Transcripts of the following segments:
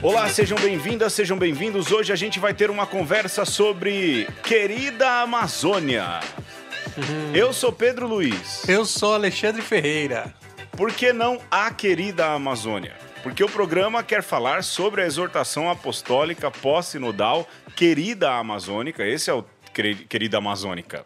Olá, sejam bem-vindas, sejam bem-vindos. Hoje a gente vai ter uma conversa sobre Querida Amazônia. Uhum. Eu sou Pedro Luiz. Eu sou Alexandre Ferreira. Por que não a Querida Amazônia? Porque o programa quer falar sobre a exortação apostólica pós-sinodal Querida Amazônica. Esse é o querida amazônica.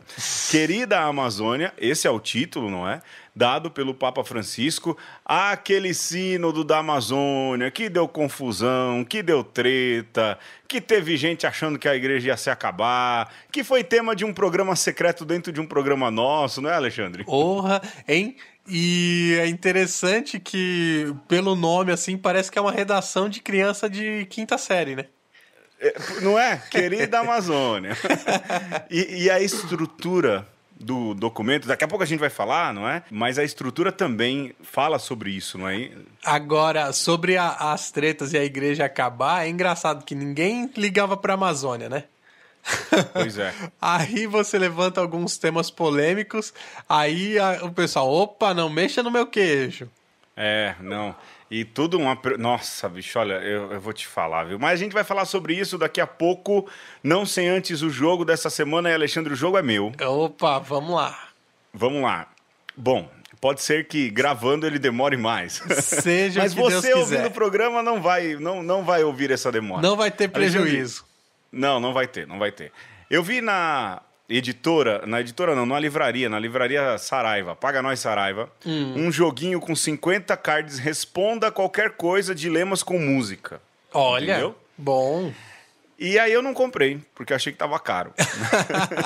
Querida Amazônia, esse é o título, não é? Dado pelo Papa Francisco àquele sínodo da Amazônia que deu confusão, que deu treta, que teve gente achando que a igreja ia se acabar, que foi tema de um programa secreto dentro de um programa nosso, não é, Alexandre? Porra, hein? E é interessante que, pelo nome, assim, parece que é uma redação de criança de quinta série, né? É, não é? Querida Amazônia. e, e a estrutura do documento, daqui a pouco a gente vai falar, não é? Mas a estrutura também fala sobre isso, não é? Agora, sobre a, as tretas e a igreja acabar, é engraçado que ninguém ligava para a Amazônia, né? Pois é. aí você levanta alguns temas polêmicos, aí a, o pessoal, opa, não mexa no meu queijo. É, não. E tudo uma. Nossa, bicho, olha, eu, eu, vou te falar, viu? Mas a gente vai falar sobre isso daqui a pouco, não sem antes o jogo dessa semana. E Alexandre, o jogo é meu. Opa, vamos lá. Vamos lá. Bom, pode ser que gravando ele demore mais. Seja Mas você Deus ouvindo quiser. o programa não vai, não, não vai ouvir essa demora. Não vai ter prejuízo. Alexandre, não, não vai ter, não vai ter. Eu vi na editora, na editora não, na livraria, na livraria Saraiva, paga nós Saraiva, hum. um joguinho com 50 cards, responda qualquer coisa, dilemas com música. Olha, entendeu? bom. E aí eu não comprei, porque achei que tava caro.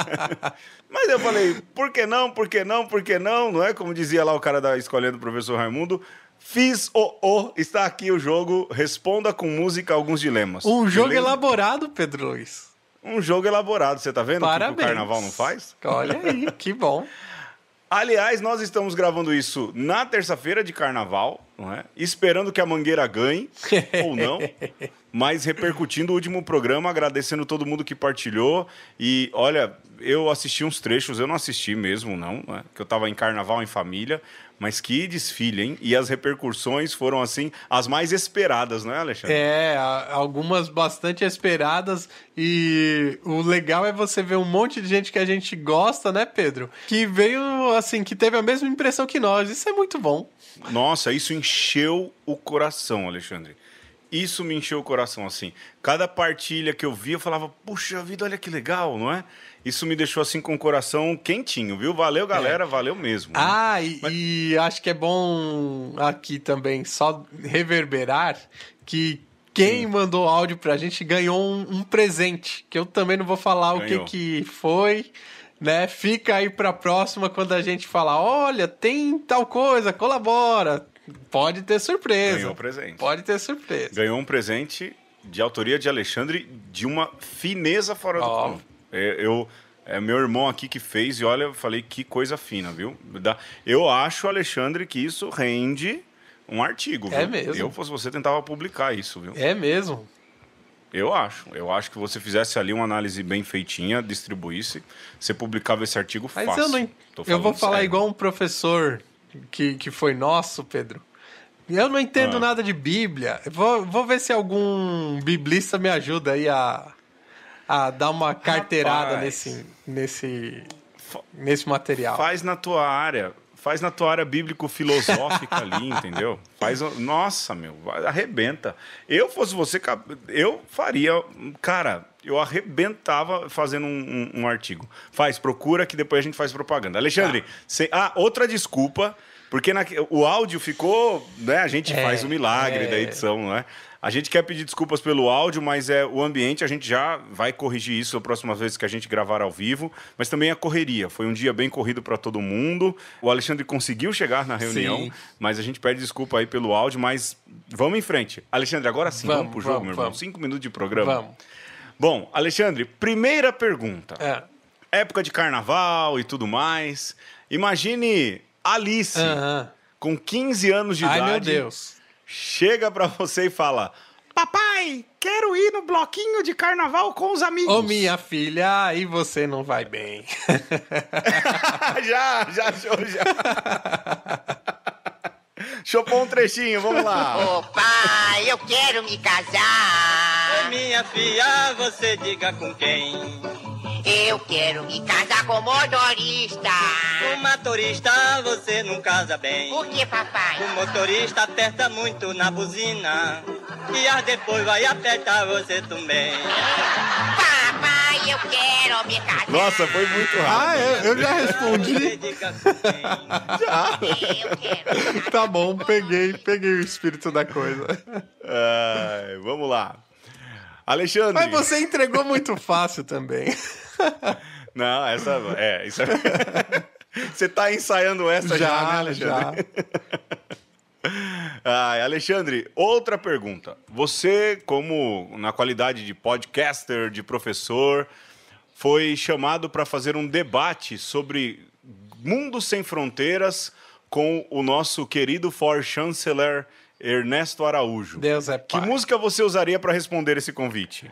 Mas eu falei, por que não, por que não, por que não, não é? Como dizia lá o cara da escolha do professor Raimundo, Fiz o o, está aqui o jogo, responda com música alguns dilemas. Um jogo Dilema... elaborado, Pedro Luiz. Um jogo elaborado, você tá vendo? Parabéns. Que o carnaval não faz? Olha aí, que bom. Aliás, nós estamos gravando isso na terça-feira de carnaval, não é? Esperando que a Mangueira ganhe ou não mas repercutindo o último programa, agradecendo todo mundo que partilhou. E olha, eu assisti uns trechos, eu não assisti mesmo, não, né? que eu estava em carnaval em família, mas que desfile, hein? E as repercussões foram, assim, as mais esperadas, não é, Alexandre? É, algumas bastante esperadas. E o legal é você ver um monte de gente que a gente gosta, né, Pedro? Que veio, assim, que teve a mesma impressão que nós. Isso é muito bom. Nossa, isso encheu o coração, Alexandre isso me encheu o coração, assim. Cada partilha que eu via, eu falava, puxa vida, olha que legal, não é? Isso me deixou, assim, com o coração quentinho, viu? Valeu, galera, é. valeu mesmo. Né? Ah, e, Mas... e acho que é bom aqui também só reverberar que quem Sim. mandou áudio pra gente ganhou um, um, presente, que eu também não vou falar ganhou. o que, que foi, né? Fica aí pra próxima quando a gente falar, olha, tem tal coisa, colabora, Pode ter surpresa. Ganhou um presente. Pode ter surpresa. Ganhou um presente de autoria de Alexandre de uma fineza fora oh. do comum. É, eu, é meu irmão aqui que fez e olha, eu falei que coisa fina, viu? Eu acho, Alexandre, que isso rende um artigo. É viu? É mesmo. Eu fosse você tentava publicar isso, viu? É mesmo. Eu acho. Eu acho que você fizesse ali uma análise bem feitinha, distribuísse, você publicava esse artigo Mas fácil. Mas eu não. Eu vou falar sério. igual um professor que, que foi nosso, Pedro. Eu não entendo ah. nada de Bíblia. Vou, vou ver se algum biblista me ajuda aí a, a dar uma carteirada Rapaz, nesse, nesse, nesse material. Faz na tua área. Faz na tua área bíblico-filosófica ali, entendeu? Faz, nossa, meu, arrebenta. Eu fosse você, eu faria, cara, eu arrebentava fazendo um, um, um, artigo. Faz, procura que depois a gente faz propaganda. Alexandre, tá. cê, ah, outra desculpa, porque na, o áudio ficou, né? A gente é, faz o milagre é. da edição, né? A gente quer pedir desculpas pelo áudio, mas é o ambiente, a gente já vai corrigir isso a próxima vez que a gente gravar ao vivo, mas também a correria. Foi um dia bem corrido para todo mundo. O Alexandre conseguiu chegar na reunião, sim. mas a gente pede desculpa aí pelo áudio, mas vamos em frente. Alexandre, agora sim, vamos, vamos pro jogo, vamos, meu irmão. Vamos. Cinco minutos de programa. Vamos. Bom, Alexandre, primeira pergunta. É. Época de carnaval e tudo mais. Imagine Alice, com 15 anos de Ai, idade. Ai, meu Deus. Chega para você e fala: Papai, quero ir no bloquinho de carnaval com os amigos. Ô, minha filha, aí você não vai bem. já, já, já. Chopou um trechinho, vamos lá. Ô pai, eu quero me casar. Minha filha, você diga com quem? Eu quero me casar com motorista. Com motorista você não casa bem. Por que, papai? O motorista aperta muito na buzina. E depois vai apertar você também. Pai! Eu quero brincadeira. Nossa, foi muito rápido. Ah, eu, é? eu já respondi. já. Tá bom, peguei, peguei o espírito da coisa. Ai, vamos lá. Alexandre. Mas você entregou muito fácil também. Não, essa. É, isso é... Você tá ensaiando essa já, já né, Alexandre? Já. Ah, Alexandre, outra pergunta. Você, como na qualidade de podcaster, de professor, foi chamado para fazer um debate sobre Mundo Sem Fronteiras com o nosso querido for Chancellor Ernesto Araújo. Deus é pai. Que música você usaria para responder esse convite?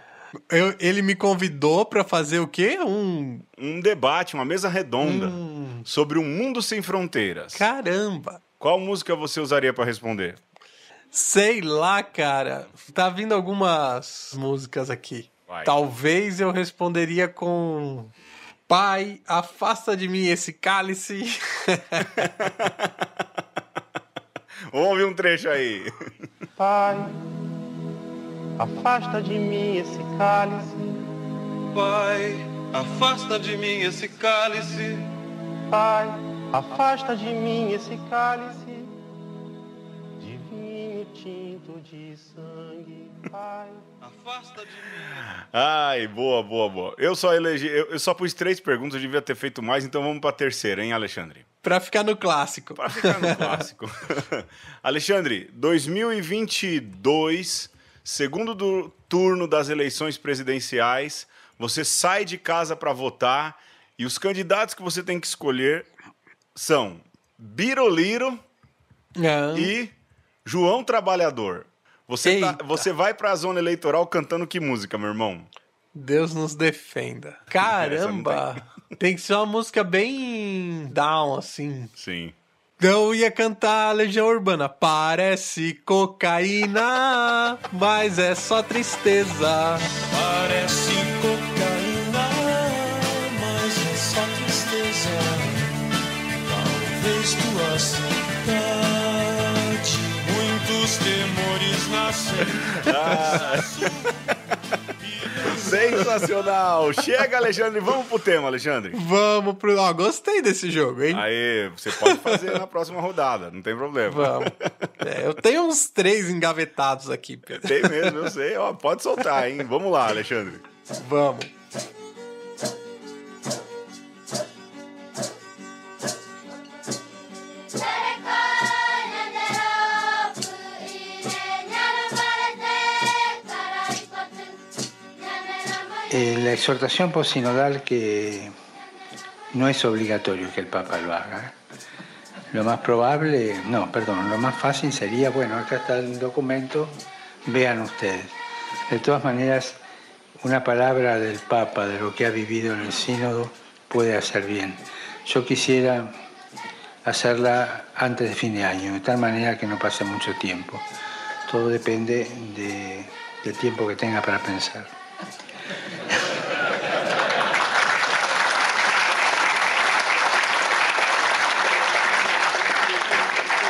Eu, ele me convidou para fazer o quê? Um... um debate, uma mesa redonda hum. sobre um mundo sem fronteiras. Caramba! Qual música você usaria para responder? Sei lá, cara. Tá vindo algumas músicas aqui. Vai. Talvez eu responderia com Pai, afasta de mim esse cálice. Ouve um trecho aí. Pai, afasta de mim esse cálice. Pai, afasta de mim esse cálice. Pai, afasta de mim esse cálice. De vinho tinto de sangue, Pai. Afasta de mim. Ai, boa, boa, boa. Eu só elegi, eu, eu, só pus três perguntas, eu devia ter feito mais, então vamos para a terceira, hein, Alexandre? Para ficar no clássico. Para ficar no clássico. Alexandre, 2022, segundo do turno das eleições presidenciais, você sai de casa para votar e os candidatos que você tem que escolher são Biroliro e João Trabalhador. Você, tá, você vai para a zona eleitoral cantando que música, meu irmão? Deus nos defenda. Caramba! Tem. tem que ser uma música bem down, assim. Sim. Eu ia cantar a Legião Urbana. Parece cocaína, mas é só tristeza. Parece cocaína, mas é só tristeza. Talvez tu assim os temores nascem. Ah. Sensacional! Chega, Alexandre, vamos pro tema, Alexandre. Vamos pro. Ó, gostei desse jogo, hein? Aí, você pode fazer na próxima rodada, não tem problema. Vamos. É, eu tenho uns três engavetados aqui, Pedro. Tem mesmo, eu sei. Ó, pode soltar, hein? Vamos lá, Alexandre. Vamos. Eh, la exhortación posinodal que no es obligatorio que el Papa lo haga. Lo más probable, no, perdón, lo más fácil sería, bueno, acá está el documento, vean ustedes. De todas maneras, una palabra del Papa, de lo que ha vivido en el sínodo, puede hacer bien. Yo quisiera hacerla antes de fin de año, de tal manera que no pase mucho tiempo. Todo depende del tiempo que tenga para pensar.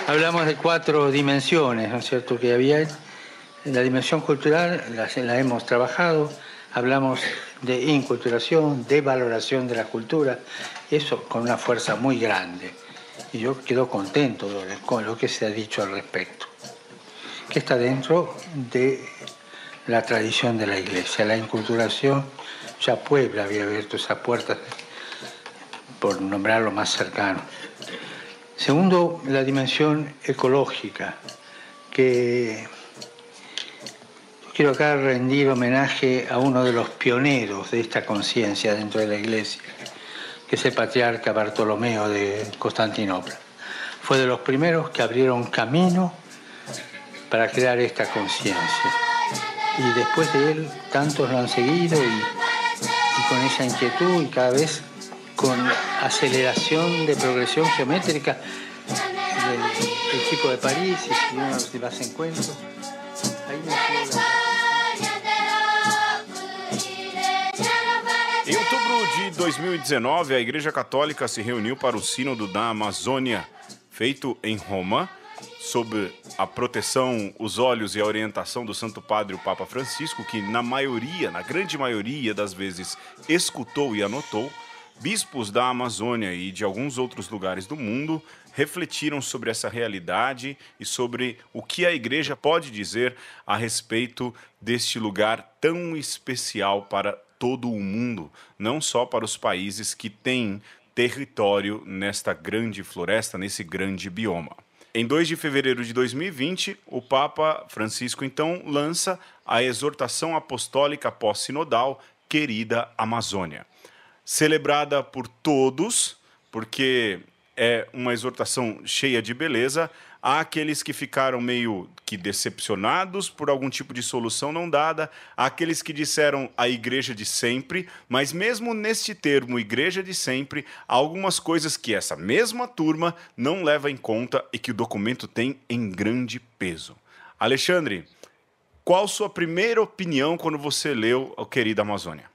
Hablamos de cuatro dimensiones, ¿no es cierto?, que había. La dimensión cultural la, hemos trabajado, hablamos de inculturación, de valoración de la cultura, eso con una fuerza muy grande. Y yo quedo contento con lo que se ha dicho al respecto, que está dentro de la tradición de la iglesia. La inculturación, ya Puebla había abierto esas puertas, por nombrarlo más cercano. Segundo, la dimensión ecológica, que quiero acá rendir homenaje a uno de los pioneros de esta conciencia dentro de la Iglesia, que es el patriarca Bartolomeo de Constantinopla. Fue de los primeros que abrieron camino para crear esta conciencia. Y después de él, tantos lo han seguido y con esa inquietud y cada vez con aceleración de progresión geométrica del equipo de París, y uno si las encuentro, ahí me Em outubro de 2019, a Igreja Católica se reuniu para o Sínodo da Amazônia, feito em Roma, sob a proteção, os olhos e a orientação do Santo Padre, o Papa Francisco, que na maioria, na grande maioria das vezes, escutou e anotou Bispos da Amazônia e de alguns outros lugares do mundo refletiram sobre essa realidade e sobre o que a igreja pode dizer a respeito deste lugar tão especial para todo o mundo, não só para os países que têm território nesta grande floresta, nesse grande bioma. Em 2 de fevereiro de 2020, o Papa Francisco então lança a exortação apostólica pós-sinodal Querida Amazônia celebrada por todos, porque é uma exortação cheia de beleza. Há aqueles que ficaram meio que decepcionados por algum tipo de solução não dada, há aqueles que disseram a igreja de sempre, mas mesmo neste termo igreja de sempre, há algumas coisas que essa mesma turma não leva em conta e que o documento tem em grande peso. Alexandre, qual sua primeira opinião quando você leu O Querida Amazônia?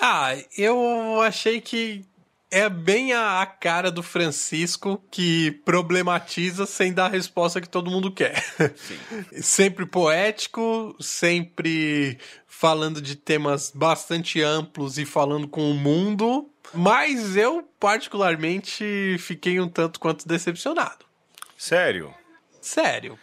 Ah, eu achei que é bem a, a, cara do Francisco que problematiza sem dar a resposta que todo mundo quer. Sim. sempre poético, sempre falando de temas bastante amplos e falando com o mundo, mas eu particularmente fiquei um tanto quanto decepcionado. Sério? Sério.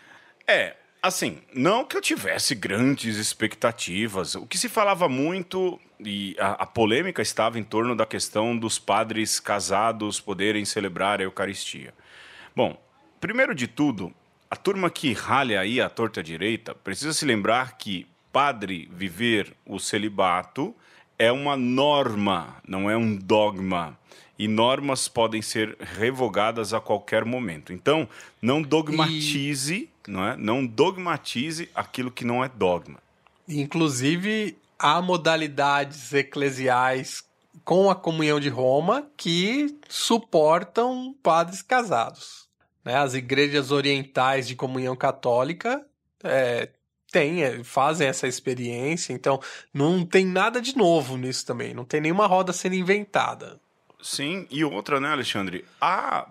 É, Assim, não que eu tivesse grandes expectativas. O que se falava muito, e a, a, polêmica estava em torno da questão dos padres casados poderem celebrar a Eucaristia. Bom, primeiro de tudo, a turma que ralha aí à torta direita precisa se lembrar que padre viver o celibato é uma norma, não é um dogma e normas podem ser revogadas a qualquer momento. Então, não dogmatize, e... não é? Não dogmatize aquilo que não é dogma. Inclusive, há modalidades eclesiais com a comunhão de Roma que suportam padres casados. Né? As igrejas orientais de comunhão católica é, é, fazem essa experiência, então não tem nada de novo nisso também, não tem nenhuma roda sendo inventada. Sim, e outra, né, Alexandre? Há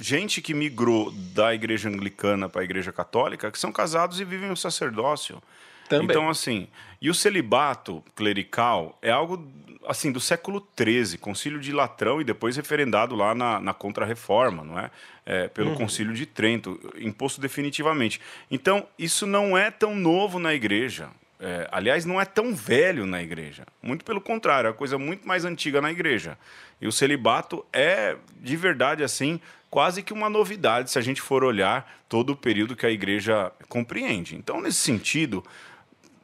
gente que migrou da igreja anglicana para a igreja católica que são casados e vivem o sacerdócio. Também. Então, assim, e o celibato clerical é algo, assim, do século XIII, concílio de Latrão e depois referendado lá na, na Contra-Reforma, não é? é pelo uhum. concílio de Trento, imposto definitivamente. Então, isso não é tão novo na igreja, é, aliás, não é tão velho na igreja. Muito pelo contrário, é uma coisa muito mais antiga na igreja. E o celibato é, de verdade, assim, quase que uma novidade se a gente for olhar todo o período que a igreja compreende. Então, nesse sentido,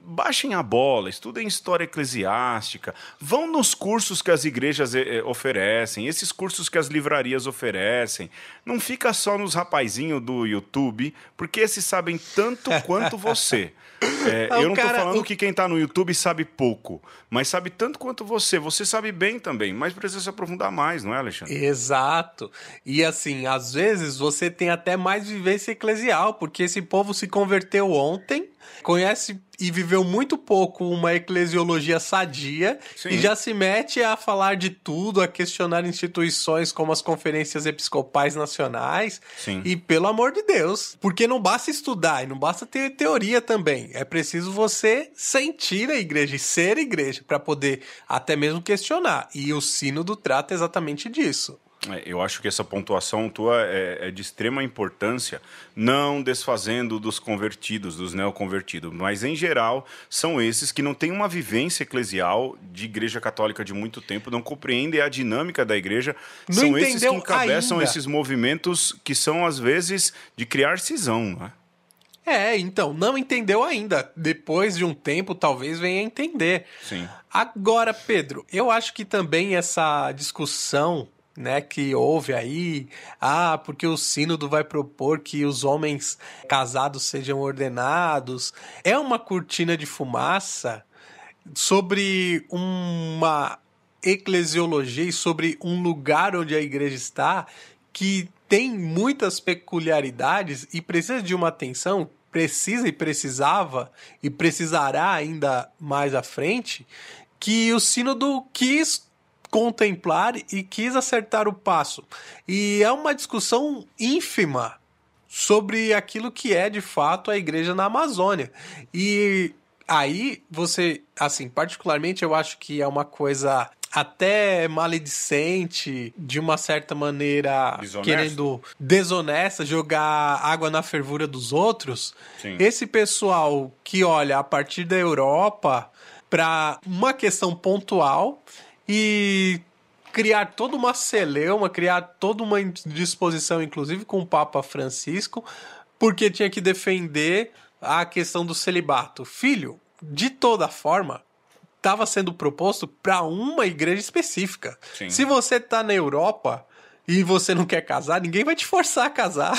baixem a bola, estudem história eclesiástica, vão nos cursos que as igrejas eh, eh, oferecem, esses cursos que as livrarias oferecem. Não fica só nos rapazinhos do YouTube, porque esses sabem tanto quanto você. É, ah, eu não cara... tô falando que quem tá no YouTube sabe pouco, mas sabe tanto quanto você. Você sabe bem também, mas precisa se aprofundar mais, não é, Alexandre? Exato. E assim, às vezes você tem até mais vivência eclesial, porque esse povo se converteu ontem, conhece e viveu muito pouco uma eclesiologia sadia Sim. e já se mete a falar de tudo, a questionar instituições como as conferências episcopais nacionais. Sim. E pelo amor de Deus, porque não basta estudar e não basta ter teoria também. É preciso você sentir a igreja e ser igreja para poder até mesmo questionar. E o sínodo trata é exatamente disso. É, eu acho que essa pontuação tua é, é, de extrema importância, não desfazendo dos convertidos, dos neoconvertidos, mas em geral são esses que não têm uma vivência eclesial de igreja católica de muito tempo, não compreendem a dinâmica da igreja, não são esses que encabeçam ainda. esses movimentos que são às vezes de criar cisão, não é? É, então, não entendeu ainda. Depois de um tempo, talvez venha a entender. Sim. Agora, Pedro, eu acho que também essa discussão né, que houve aí, ah, porque o sínodo vai propor que os homens casados sejam ordenados, é uma cortina de fumaça sobre uma eclesiologia e sobre um lugar onde a igreja está que tem muitas peculiaridades e precisa de uma atenção precisa e precisava e precisará ainda mais à frente, que o sínodo quis contemplar e quis acertar o passo. E é uma discussão ínfima sobre aquilo que é de fato a igreja na Amazônia. E aí você, assim, particularmente eu acho que é uma coisa até maledicente, de uma certa maneira Desonesto. querendo desonesta, jogar água na fervura dos outros. Sim. Esse pessoal que olha a partir da Europa para uma questão pontual e criar toda uma celeuma, criar toda uma disposição, inclusive com o Papa Francisco, porque tinha que defender a questão do celibato. Filho, de toda forma, estava sendo proposto para uma igreja específica. Sim. Se você está na Europa e você não quer casar, ninguém vai te forçar a casar.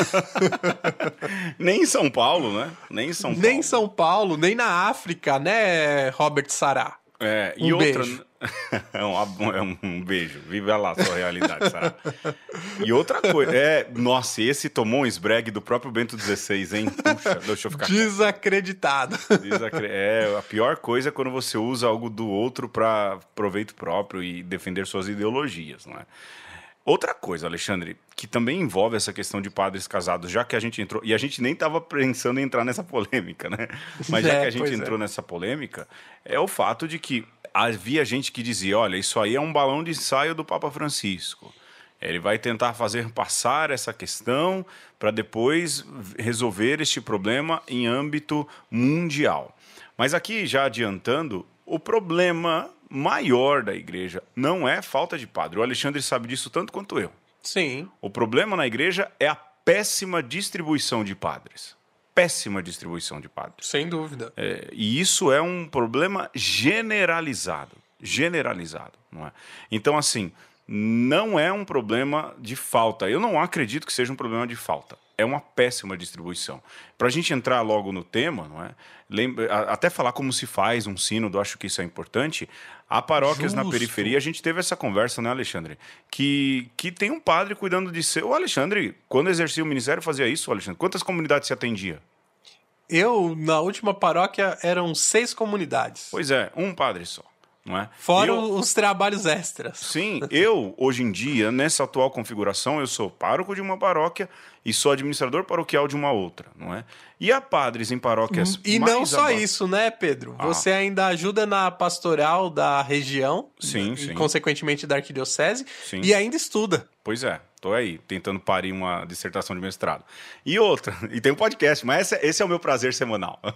nem em São Paulo, né? Nem em São Paulo. Nem em São Paulo, nem na África, né, Robert Sará? É, um e beijo. outra, é, um, é um beijo. Viva lá a sua realidade, Sara. E outra coisa, é. Nossa, esse tomou um esbregue do próprio Bento XVI, hein? Puxa, deixa eu ficar. Desacreditado. Desacre... É, a pior coisa é quando você usa algo do outro para proveito próprio e defender suas ideologias, não é? Outra coisa, Alexandre, que também envolve essa questão de padres casados, já que a gente entrou, e a gente nem estava pensando em entrar nessa polêmica, né? Mas já é, que a gente é. entrou é. nessa polêmica, é o fato de que havia gente que dizia: olha, isso aí é um balão de ensaio do Papa Francisco. Ele vai tentar fazer passar essa questão para depois resolver este problema em âmbito mundial. Mas aqui, já adiantando, o problema maior da igreja não é falta de padre. O Alexandre sabe disso tanto quanto eu. Sim. O problema na igreja é a péssima distribuição de padres. Péssima distribuição de padres. Sem dúvida. É, e isso é um problema generalizado. Generalizado, não é? Então, assim, não é um problema de falta. Eu não acredito que seja um problema de falta. É uma péssima distribuição. Para a gente entrar logo no tema, não é? Lembra, até falar como se faz um sínodo, acho que isso é importante. Há paróquias Justo. na periferia, a gente teve essa conversa, né, Alexandre? Que, que tem um padre cuidando de seu. O Alexandre, quando exercia o ministério, fazia isso, Alexandre? Quantas comunidades se atendia? Eu, na última paróquia, eram seis comunidades. Pois é, um padre só não é? Fora eu, os trabalhos extras. Sim, eu, hoje em dia, nessa atual configuração, eu sou pároco de uma paróquia e sou administrador paroquial de uma outra, não é? E há padres em paróquias. E não só abaixo. isso, né, Pedro? Ah. Você ainda ajuda na pastoral da região, sim, e, sim. consequentemente da arquidiocese, sim. e ainda estuda. Pois é, Tô aí, tentando parir uma dissertação de mestrado. E outra, e tem um podcast, mas esse, é, esse é o meu prazer semanal.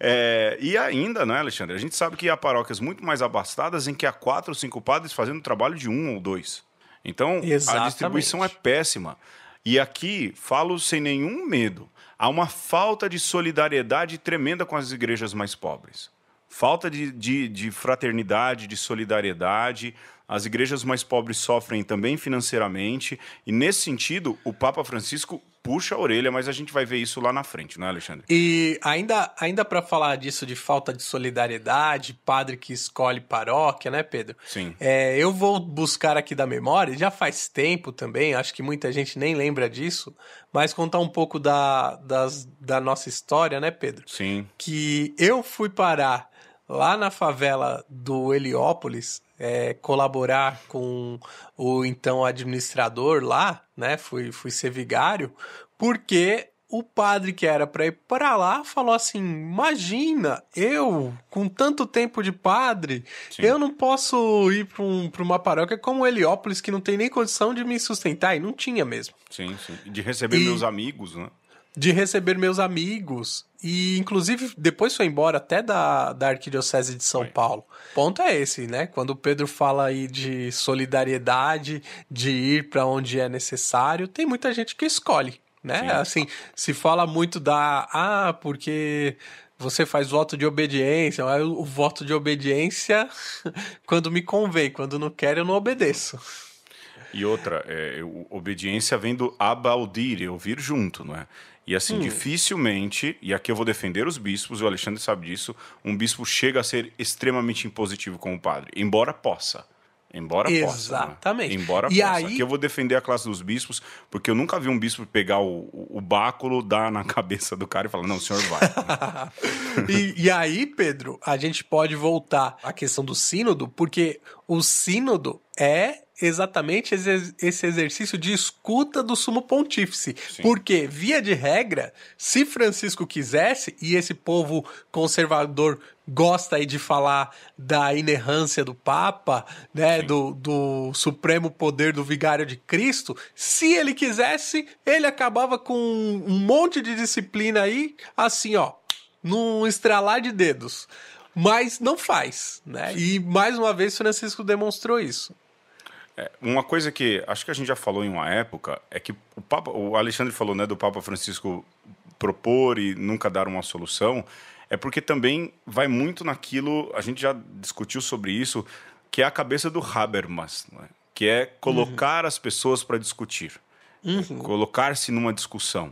É, e ainda, né, Alexandre? A gente sabe que há paróquias muito mais abastadas em que há quatro ou cinco padres fazendo o trabalho de um ou dois. Então, Exatamente. a distribuição é péssima. E aqui falo sem nenhum medo. Há uma falta de solidariedade tremenda com as igrejas mais pobres. Falta de, de, de fraternidade, de solidariedade, as igrejas mais pobres sofrem também financeiramente, e nesse sentido, o Papa Francisco puxa a orelha, mas a gente vai ver isso lá na frente, não é, Alexandre? E ainda, ainda para falar disso de falta de solidariedade, padre que escolhe paróquia, né, Pedro? Sim. É, eu vou buscar aqui da memória, já faz tempo também, acho que muita gente nem lembra disso, mas contar um pouco da, das, da nossa história, né, Pedro? Sim. Que eu fui parar lá na favela do Heliópolis, é, colaborar com o então administrador lá, né? Fui, fui ser vigário, porque o padre que era para ir para lá falou assim: imagina, eu, com tanto tempo de padre, Sim. eu não posso ir para um, uma paróquia como Heliópolis, que não tem nem condição de me sustentar, e não tinha mesmo. Sim, sim. De receber e... meus amigos, né? de receber meus amigos. E, inclusive, depois foi embora até da, da Arquidiocese de São Paulo. O ponto é esse, né? Quando o Pedro fala aí de solidariedade, de ir para onde é necessário, tem muita gente que escolhe, né? Sim. Assim, se fala muito da. Ah, porque você faz voto de obediência, mas o voto de obediência quando me convém, quando não quero eu não obedeço. E outra, é, obediência vem do abaldir, ouvir junto, não é? E assim, hum. dificilmente, e aqui eu vou defender os bispos, o Alexandre sabe disso, um bispo chega a ser extremamente impositivo com o padre, embora possa. Embora né? Exatamente. possa. Exatamente. Né? Embora e possa. Aí... Aqui eu vou defender a classe dos bispos, porque eu nunca vi um bispo pegar o, o báculo, dar na cabeça do cara e falar, não, o senhor vai. e, e aí, Pedro, a gente pode voltar à questão do sínodo, porque o sínodo é exatamente esse exercício de escuta do sumo pontífice. Sim. Porque, via de regra, se Francisco quisesse, e esse povo conservador gosta aí de falar da inerrância do Papa, né, do, do supremo poder do vigário de Cristo, se ele quisesse, ele acabava com um monte de disciplina aí, assim, ó, num estralar de dedos mas não faz, né? E mais uma vez Francisco demonstrou isso. É, uma coisa que acho que a gente já falou em uma época é que o, Papa, o Alexandre falou né, do Papa Francisco propor e nunca dar uma solução, é porque também vai muito naquilo, a gente já discutiu sobre isso, que é a cabeça do Habermas, né? que é colocar uhum. as pessoas para discutir, uhum. é colocar-se numa discussão.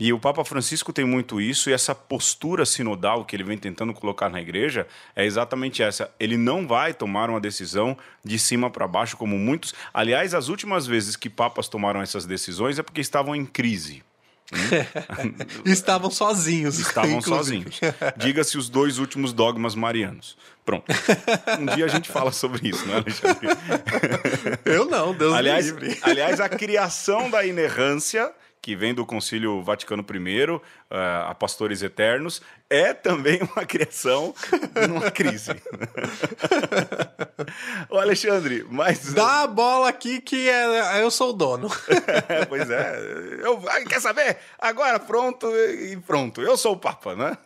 E o Papa Francisco tem muito isso, e essa postura sinodal que ele vem tentando colocar na igreja é exatamente essa. Ele não vai tomar uma decisão de cima para baixo, como muitos. Aliás, as últimas vezes que papas tomaram essas decisões é porque estavam em crise. Hum? Estavam sozinhos. Estavam inclusive. sozinhos. Diga-se os dois últimos dogmas marianos. Pronto. Um dia a gente fala sobre isso, né, Alexandre? Eu não, Deus aliás, livre. Aliás, a criação da inerrância que vem do Concílio Vaticano I, uh, a Pastores Eternos, é também uma criação numa crise. Ô Alexandre, mas. Dá a bola aqui que é, eu sou o dono. pois é. Eu, ah, quer saber? Agora pronto e pronto. Eu sou o Papa, né?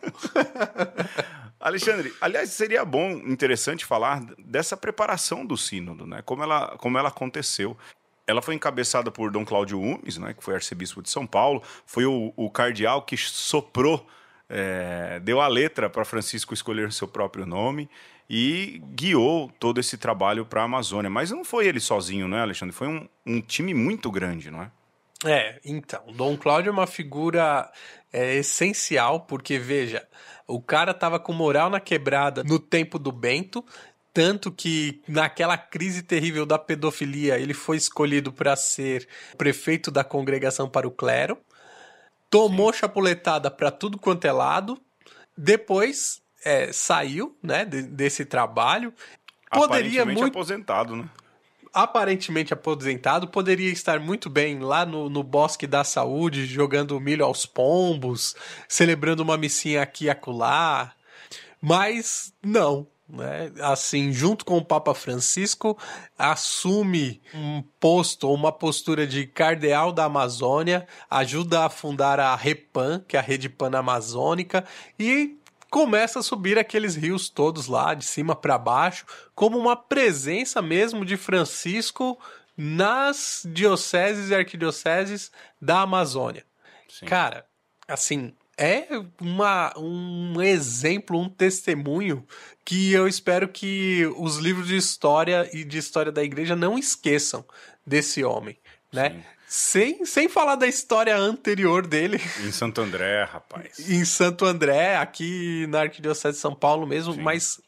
Alexandre, aliás, seria bom, interessante falar dessa preparação do sínodo, né? Como ela, como ela aconteceu ela foi encabeçada por Dom Cláudio Umes, né, que foi arcebispo de São Paulo, foi o, o cardeal que soprou, é, deu a letra para Francisco escolher seu próprio nome e guiou todo esse trabalho para a Amazônia. Mas não foi ele sozinho, não é, Alexandre? Foi um, um time muito grande, não é? É, então, Dom Cláudio é uma figura é, essencial, porque, veja, o cara estava com moral na quebrada no tempo do Bento, tanto que naquela crise terrível da pedofilia ele foi escolhido para ser prefeito da congregação para o clero, tomou Sim. chapuletada para tudo quanto é lado, depois é, saiu né, de, desse trabalho. Poderia aparentemente muito... aposentado, né? Aparentemente aposentado, poderia estar muito bem lá no, no Bosque da Saúde, jogando milho aos pombos, celebrando uma missinha aqui e acolá. Mas não, né? Assim, junto com o Papa Francisco, assume um posto, uma postura de cardeal da Amazônia, ajuda a fundar a Repan, que é a rede panamazônica, e começa a subir aqueles rios todos lá de cima para baixo, como uma presença mesmo de Francisco nas dioceses e arquidioceses da Amazônia. Sim. Cara, assim, é uma, um exemplo, um testemunho que eu espero que os livros de história e de história da igreja não esqueçam desse homem, né? Sim. Sem, sem falar da história anterior dele. Em Santo André, rapaz. em Santo André, aqui na Arquidiocese de São Paulo mesmo, Sim. mas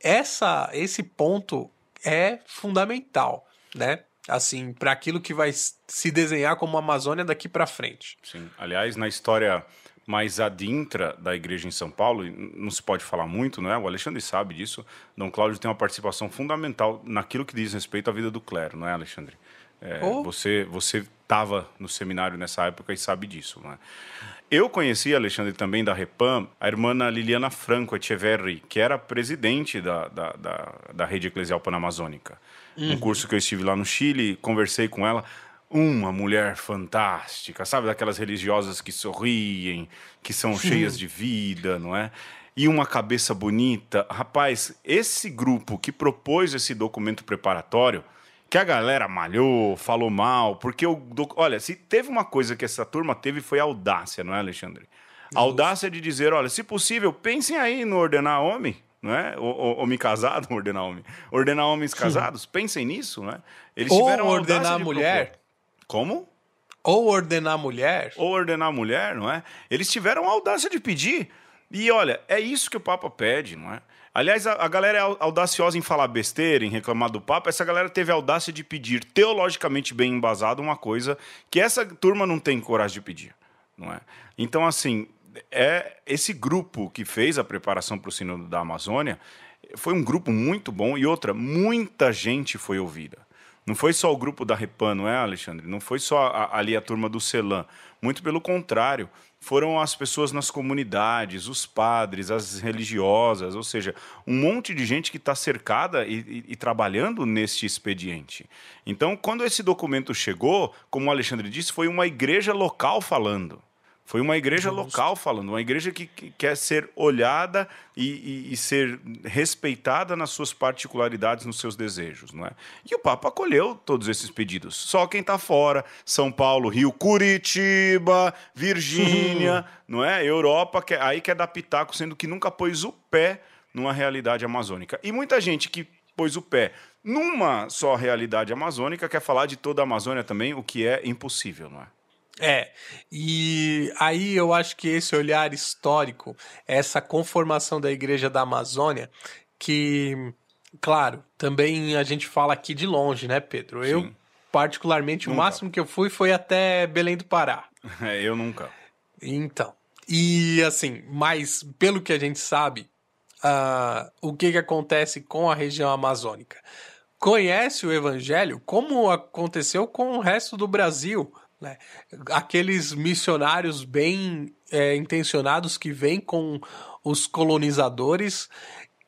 essa esse ponto é fundamental, né? Assim, para aquilo que vai se desenhar como Amazônia daqui para frente. Sim. Aliás, na história mas a Dintra da igreja em São Paulo, não se pode falar muito, não é? O Alexandre sabe disso. Dom Cláudio tem uma participação fundamental naquilo que diz respeito à vida do clero, não é, Alexandre? É, oh. Você você estava no seminário nessa época e sabe disso, não é? Eu conheci, Alexandre, também da Repam, a irmã Liliana Franco Echeverri, que era presidente da, da, da, da Rede Eclesial Panamazônica. Uhum. Um curso que eu estive lá no Chile, conversei com ela uma mulher fantástica, sabe? Daquelas religiosas que sorriem, que são Sim. cheias de vida, não é? E uma cabeça bonita. Rapaz, esse grupo que propôs esse documento preparatório, que a galera malhou, falou mal, porque o. Doc... Olha, se teve uma coisa que essa turma teve foi audácia, não é, Alexandre? A audácia de dizer, olha, se possível, pensem aí no ordenar homem, não é? O, homem casado, ordenar homem. Ordenar homens casados, pensem nisso, né? Eles Ou tiveram ordenar a mulher. Propor. Como? Ou ordenar mulher. Ou ordenar mulher, não é? Eles tiveram a audácia de pedir. E olha, é isso que o Papa pede, não é? Aliás, a, a galera é audaciosa em falar besteira, em reclamar do Papa. Essa galera teve a audácia de pedir, teologicamente bem embasado, uma coisa que essa turma não tem coragem de pedir, não é? Então, assim, é esse grupo que fez a preparação para o Sínodo da Amazônia foi um grupo muito bom e outra, muita gente foi ouvida. Não foi só o grupo da Repan, não é, Alexandre? Não foi só a, ali a turma do Celan. Muito pelo contrário, foram as pessoas nas comunidades, os padres, as religiosas, ou seja, um monte de gente que está cercada e, e, e, trabalhando neste expediente. Então, quando esse documento chegou, como o Alexandre disse, foi uma igreja local falando. Foi uma igreja local falando, uma igreja que, que quer ser olhada e, e, e, ser respeitada nas suas particularidades, nos seus desejos, não é? E o Papa acolheu todos esses pedidos. Só quem está fora, São Paulo, Rio, Curitiba, Virgínia, não é? Europa, quer, é, aí quer dar pitaco, sendo que nunca pôs o pé numa realidade amazônica. E muita gente que pôs o pé numa só realidade amazônica quer falar de toda a Amazônia também, o que é impossível, não é? É, e aí eu acho que esse olhar histórico, essa conformação da Igreja da Amazônia, que, claro, também a gente fala aqui de longe, né, Pedro? Sim. Eu, particularmente, nunca. o máximo que eu fui foi até Belém do Pará. É, eu nunca. Então, e assim, mas pelo que a gente sabe, uh, o que, que acontece com a região amazônica? Conhece o evangelho como aconteceu com o resto do Brasil né? Aqueles missionários bem é, intencionados que vêm com os colonizadores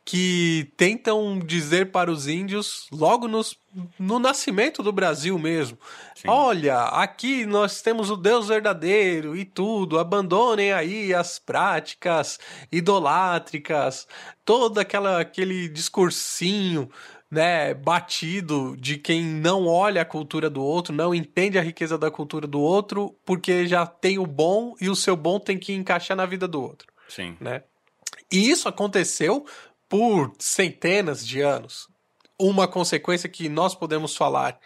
que tentam dizer para os índios logo nos, no nascimento do Brasil mesmo. Sim. Olha, aqui nós temos o Deus verdadeiro e tudo, abandonem aí as práticas idolátricas, todo aquela, aquele discursinho né, batido de quem não olha a cultura do outro, não entende a riqueza da cultura do outro, porque já tem o bom e o seu bom tem que encaixar na vida do outro. Sim. Né? E isso aconteceu por centenas de anos. Uma consequência que nós podemos falar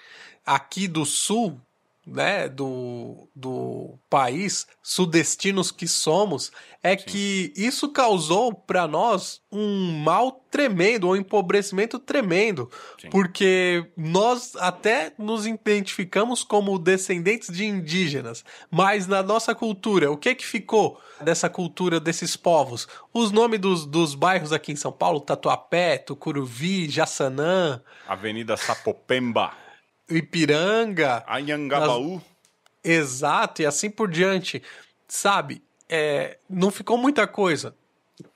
aqui do Sul né, do, do país, sudestinos que somos, é Sim. que isso causou para nós um mal tremendo, um empobrecimento tremendo, Sim. porque nós até nos identificamos como descendentes de indígenas, mas na nossa cultura, o que que ficou dessa cultura desses povos? Os nomes dos, dos bairros aqui em São Paulo, Tatuapé, Tucuruvi, Jaçanã... Avenida Sapopemba... Ipiranga. Anhangabaú. Nas... Exato, e assim por diante. Sabe, é, não ficou muita coisa.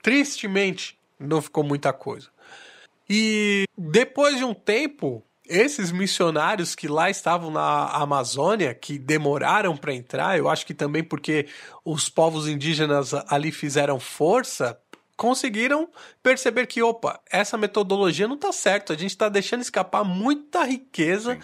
Tristemente, não ficou muita coisa. E depois de um tempo, esses missionários que lá estavam na Amazônia, que demoraram para entrar, eu acho que também porque os povos indígenas ali fizeram força conseguiram perceber que, opa, essa metodologia não está certa, a gente está deixando escapar muita riqueza. Sim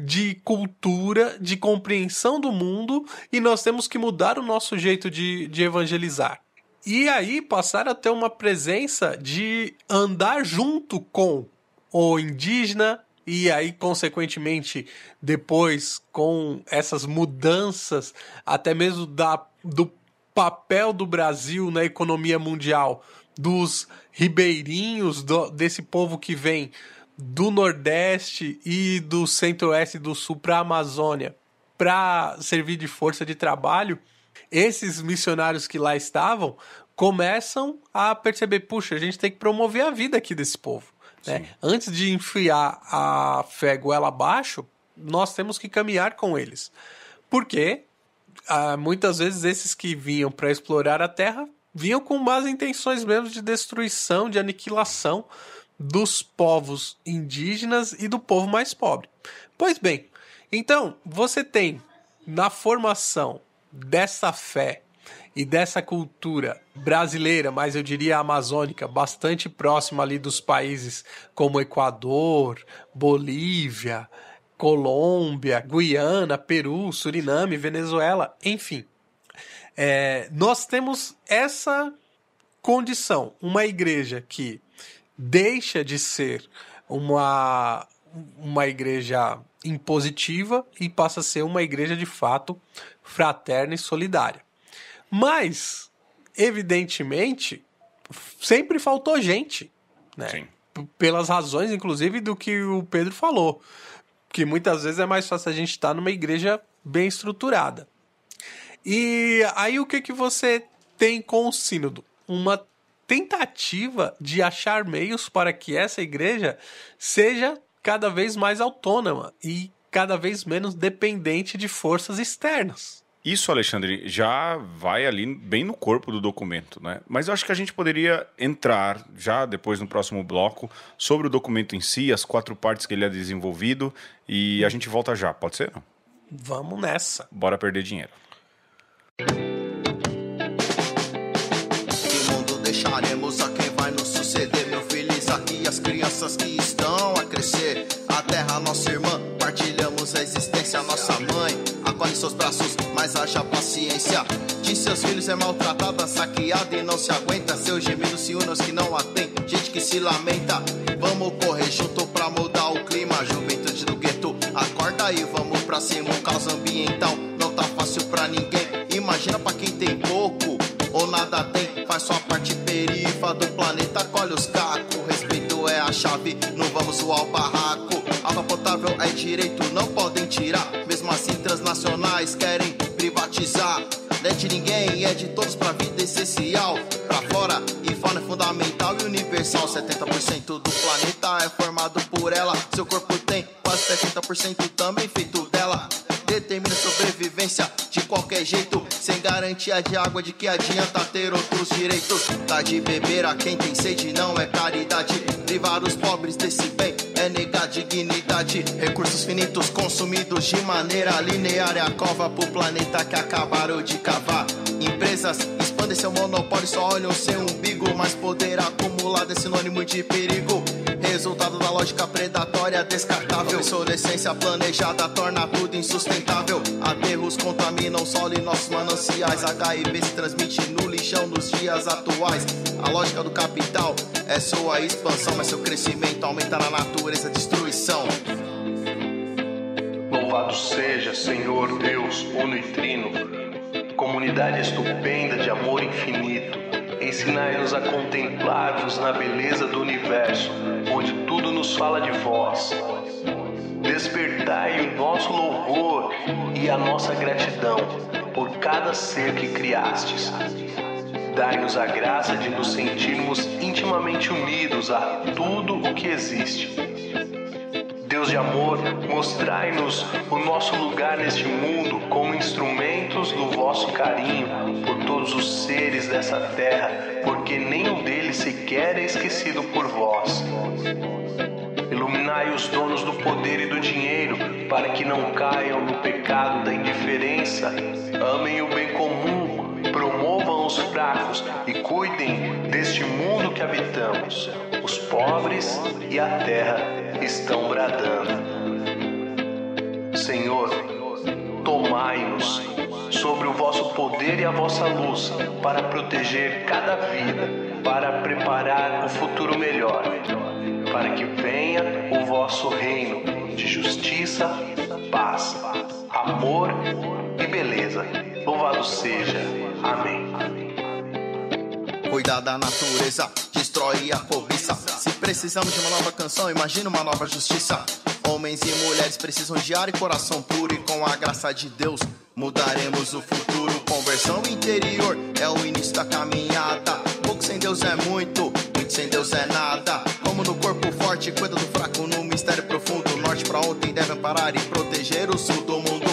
de cultura, de compreensão do mundo e nós temos que mudar o nosso jeito de, de evangelizar. E aí passar a ter uma presença de andar junto com o indígena e aí, consequentemente, depois com essas mudanças, até mesmo da, do papel do Brasil na economia mundial, dos ribeirinhos, do, desse povo que vem do Nordeste e do Centro-Oeste do Sul para a Amazônia para servir de força de trabalho, esses missionários que lá estavam começam a perceber: puxa, a gente tem que promover a vida aqui desse povo. Né? Antes de enfiar a fé goela abaixo, nós temos que caminhar com eles. Porque ah, muitas vezes esses que vinham para explorar a Terra vinham com más intenções mesmo de destruição, de aniquilação dos povos indígenas e do povo mais pobre. Pois bem, então você tem na formação dessa fé e dessa cultura brasileira, mas eu diria amazônica, bastante próxima ali dos países como Equador, Bolívia, Colômbia, Guiana, Peru, Suriname, Venezuela, enfim. É, nós temos essa condição, uma igreja que deixa de ser uma, uma igreja impositiva e passa a ser uma igreja de fato fraterna e solidária. Mas, evidentemente, sempre faltou gente, né? Sim. Pelas razões, inclusive, do que o Pedro falou que muitas vezes é mais fácil a gente estar tá numa igreja bem estruturada. E aí o que, que você tem com o sínodo? Uma tentativa de achar meios para que essa igreja seja cada vez mais autônoma e cada vez menos dependente de forças externas. Isso, Alexandre, já vai ali bem no corpo do documento, né? Mas eu acho que a gente poderia entrar já depois no próximo bloco sobre o documento em si, as quatro partes que ele é desenvolvido e a gente volta já, pode ser? Não? Vamos nessa. Bora perder dinheiro. Que mundo deixaremos a quem vai nos suceder, meu filho aqui as crianças que estão a crescer? A terra, nossa irmã, partilhamos a existência, nossa mãe, acolhe seus braços mas haja paciência. De seus filhos é maltratada, saqueada e não se aguenta. Seus gemidos se unem aos que não atendem. Gente que se lamenta. Vamos correr junto pra mudar o clima. Juventude do gueto, acorda aí, vamos pra cima. Um caos ambiental não tá fácil pra ninguém. Imagina pra quem tem pouco ou nada tem. Faz sua parte perifa do planeta, colhe os cacos. Respeito é a chave, não vamos zoar o barraco. Água potável é direito, não podem tirar. Mesmo assim, transnacionais querem não é né, de ninguém, é de todos pra vida essencial. Pra fora e fora é fundamental e universal. 70% do planeta é formado por ela. Seu corpo tem quase 70% também feito dela. Determina sobrevivência de qualquer jeito, sem garantia de água, de que adianta ter outros direitos. Tá de beber a quem tem sede, não é caridade. Privar os pobres desse bem é negar dignidade. Recursos finitos consumidos de maneira linear é a cova pro planeta que acabaram de cavar. Empresas expandem seu monopólio, só olham seu umbigo, mas poder acumulado é sinônimo de perigo. Resultado da lógica predatória descartável. Obsolescência planejada torna tudo insustentável. Aterros contaminam o solo e nossos mananciais. HIV se transmite no lixão nos dias atuais. A lógica do capital é sua expansão, mas seu crescimento aumenta na natureza destruição. Louvado seja, Senhor Deus, Uno e Trino, comunidade estupenda de amor infinito ensinai-nos a contemplar-vos na beleza do universo, onde tudo nos fala de vós. Despertai o nosso louvor e a nossa gratidão por cada ser que criastes. Dai-nos a graça de nos sentirmos intimamente unidos a tudo o que existe. Deus de amor, mostrai-nos o nosso lugar neste mundo como instrumento nosso carinho por todos os seres dessa terra, porque nenhum deles sequer é esquecido por vós. Iluminai os donos do poder e do dinheiro, para que não caiam no pecado da indiferença. Amem o bem comum, promovam os fracos e cuidem deste mundo que habitamos. Os pobres e a terra estão bradando. Senhor, tomai-nos sobre o vosso poder e a vossa luz para proteger cada vida, para preparar o futuro melhor, para que venha o vosso reino de justiça, paz, amor e beleza. Louvado seja. Amém cuidar da natureza, destrói a cobiça. Se precisamos de uma nova canção, imagina uma nova justiça. Homens e mulheres precisam de ar e coração puro, e com a graça de Deus Mudaremos o futuro, conversão interior é o início da caminhada. Pouco sem Deus é muito, muito sem Deus é nada. Como no corpo forte, cuida do fraco, no mistério profundo. Norte para ontem devem parar e proteger o sul do mundo.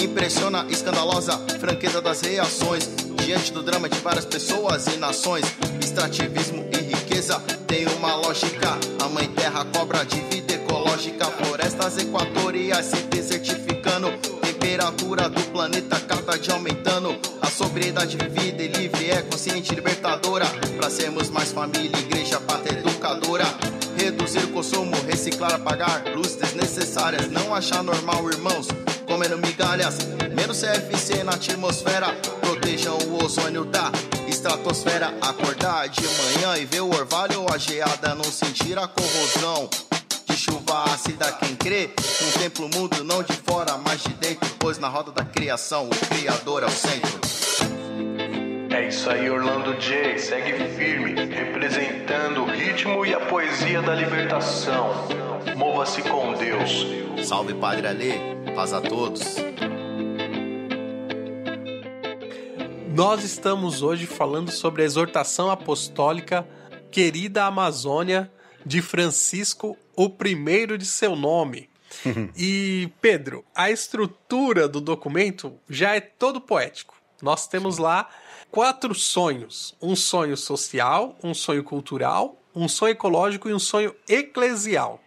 Impressiona, escandalosa, franqueza das reações. Diante do drama de várias pessoas e nações, extrativismo e riqueza tem uma lógica. A mãe terra cobra de vida ecológica, florestas equatoriais se desertificando temperatura do planeta cada dia aumentando. A sobriedade vivida e livre é consciente e libertadora. Pra sermos mais família, igreja, pátria educadora. Reduzir o consumo, reciclar, apagar luz desnecessárias. Não achar normal, irmãos, comendo migalhas. Menos CFC na atmosfera. Protejam o ozônio da estratosfera. Acordar de manhã e ver o orvalho, a geada, é não sentir a corrosão chuva ácida quem crê. Num templo mudo, não de fora, mas de dentro. Pois na roda da criação, o Criador é o centro. É isso aí, Orlando J. Segue firme, representando o ritmo e a poesia da libertação. Mova-se com Deus. Salve, Padre Ale Paz a todos. Nós estamos hoje falando sobre a exortação apostólica Querida Amazônia, de Francisco, o primeiro de seu nome. E, Pedro, a estrutura do documento já é todo poético. Nós temos lá quatro sonhos: um sonho social, um sonho cultural, um sonho ecológico e um sonho eclesial.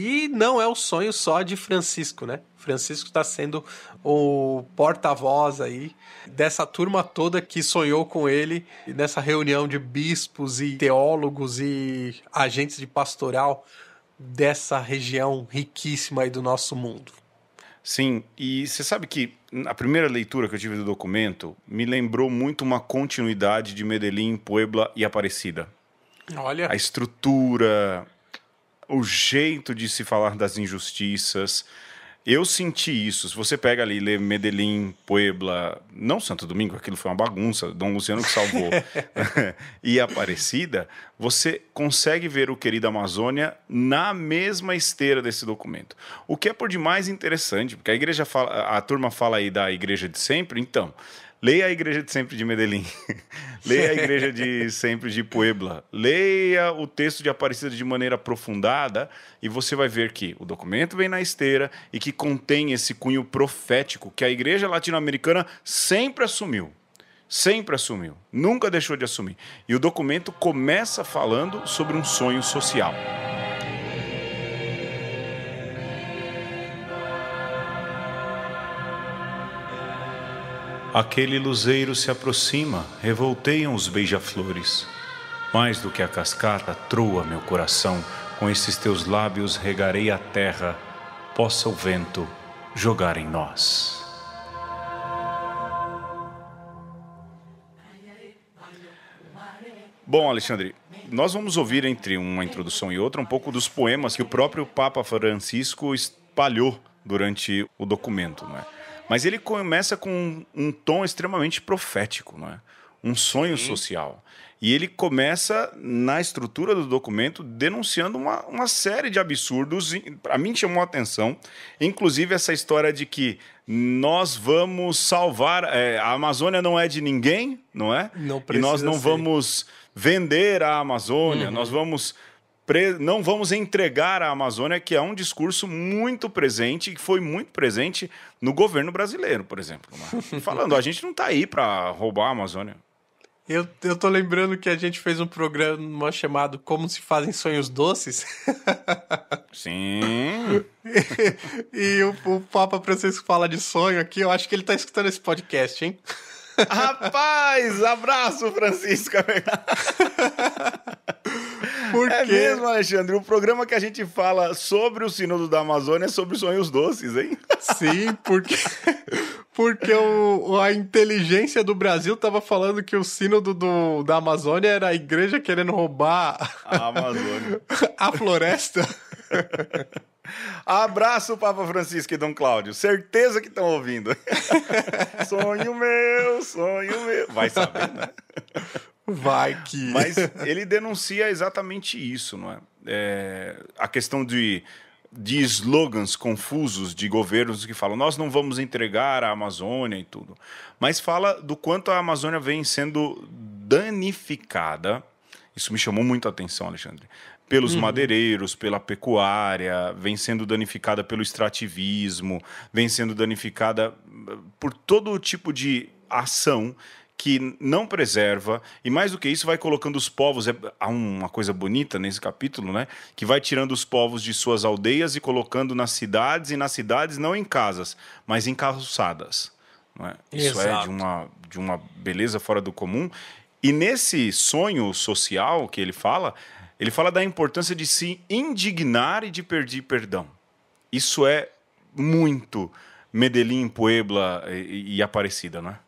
E não é o sonho só de Francisco, né? Francisco está sendo o porta-voz aí dessa turma toda que sonhou com ele nessa reunião de bispos e teólogos e agentes de pastoral dessa região riquíssima aí do nosso mundo. Sim, e você sabe que a primeira leitura que eu tive do documento me lembrou muito uma continuidade de Medellín, Puebla e Aparecida. Olha. A estrutura, o jeito de se falar das injustiças. Eu senti isso. Se você pega ali, lê Medellín, Puebla, não Santo Domingo, aquilo foi uma bagunça, Dom Luciano que salvou, e Aparecida, você consegue ver o Querido Amazônia na mesma esteira desse documento. O que é por demais interessante, porque a igreja fala, a turma fala aí da igreja de sempre, então, Leia a Igreja de Sempre de Medellín. Leia a Igreja de Sempre de Puebla. Leia o texto de Aparecida de maneira aprofundada e você vai ver que o documento vem na esteira e que contém esse cunho profético que a Igreja Latino-Americana sempre assumiu. Sempre assumiu, nunca deixou de assumir. E o documento começa falando sobre um sonho social. Aquele luzeiro se aproxima, revolteiam os beija-flores. Mais do que a cascata, troa meu coração, com esses teus lábios regarei a terra, possa o vento jogar em nós. Bom, Alexandre, nós vamos ouvir entre uma introdução e outra um pouco dos poemas que o próprio Papa Francisco espalhou durante o documento, não é? Mas ele começa com um, um tom extremamente profético, não é? um sonho Sim. social. E ele começa, na estrutura do documento, denunciando uma, uma série de absurdos. Para mim, chamou a atenção, inclusive essa história de que nós vamos salvar. É, a Amazônia não é de ninguém, não é? Não e nós não ser. vamos vender a Amazônia, uhum. nós vamos não vamos entregar a Amazônia, que é um discurso muito presente, que foi muito presente no governo brasileiro, por exemplo. Né? Falando, a gente não está aí para roubar a Amazônia. Eu, eu tô lembrando que a gente fez um programa chamado Como se fazem sonhos doces. Sim. e, e o, o Papa Francisco fala de sonho aqui, eu acho que ele está escutando esse podcast, hein? Rapaz, abraço, Francisco, é verdade. Por é mesmo, Alexandre. O programa que a gente fala sobre o Sínodo da Amazônia é sobre sonhos doces, hein? Sim, porque, porque o, a inteligência do Brasil estava falando que o Sínodo do, da Amazônia era a igreja querendo roubar a Amazônia, a floresta. Abraço, Papa Francisco e Dom Cláudio. Certeza que estão ouvindo. sonho meu, sonho meu. Vai saber, né? Vai que. Mas ele denuncia exatamente isso, não é? é a questão de, de slogans confusos de governos que falam nós não vamos entregar a Amazônia e tudo. Mas fala do quanto a Amazônia vem sendo danificada. Isso me chamou muito a atenção, Alexandre. Pelos uhum. madeireiros, pela pecuária, vem sendo danificada pelo extrativismo, vem sendo danificada hum, por todo tipo de ação que não preserva, e mais do que isso, vai colocando os povos. É, há uma coisa bonita nesse capítulo, né? Que vai tirando os povos de suas aldeias e colocando nas cidades, e nas cidades não em casas, mas em calçadas. É? Isso é de uma, de uma beleza fora do comum. E nesse sonho social que ele fala, ele fala da importância de se indignar e de pedir perdão. Isso é muito Medellín, Puebla e, e Aparecida, não é?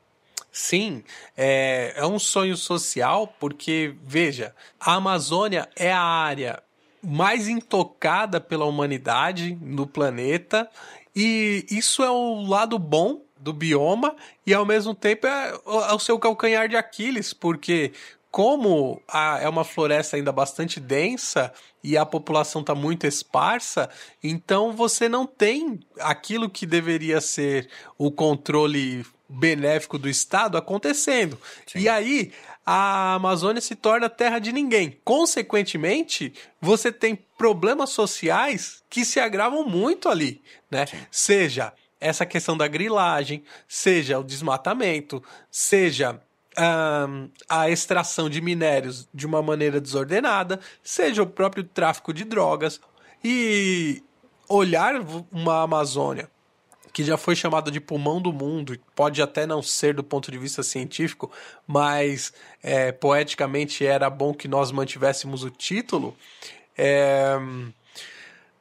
Sim, é, é um sonho social porque, veja, a Amazônia é a área mais intocada pela humanidade no planeta e isso é o lado bom do bioma e ao mesmo tempo é o é seu calcanhar de Aquiles, porque como a, é uma floresta ainda bastante densa e a população está muito esparsa, então você não tem aquilo que deveria ser o controle benéfico do Estado acontecendo. Sim. E aí a Amazônia se torna terra de ninguém. Consequentemente, você tem problemas sociais que se agravam muito ali, né? Sim. Seja essa questão da grilagem, seja o desmatamento, seja um, a extração de minérios de uma maneira desordenada, seja o próprio tráfico de drogas. E olhar uma Amazônia que já foi chamado de pulmão do mundo, pode até não ser do ponto de vista científico, mas é, poeticamente era bom que nós mantivéssemos o título, é,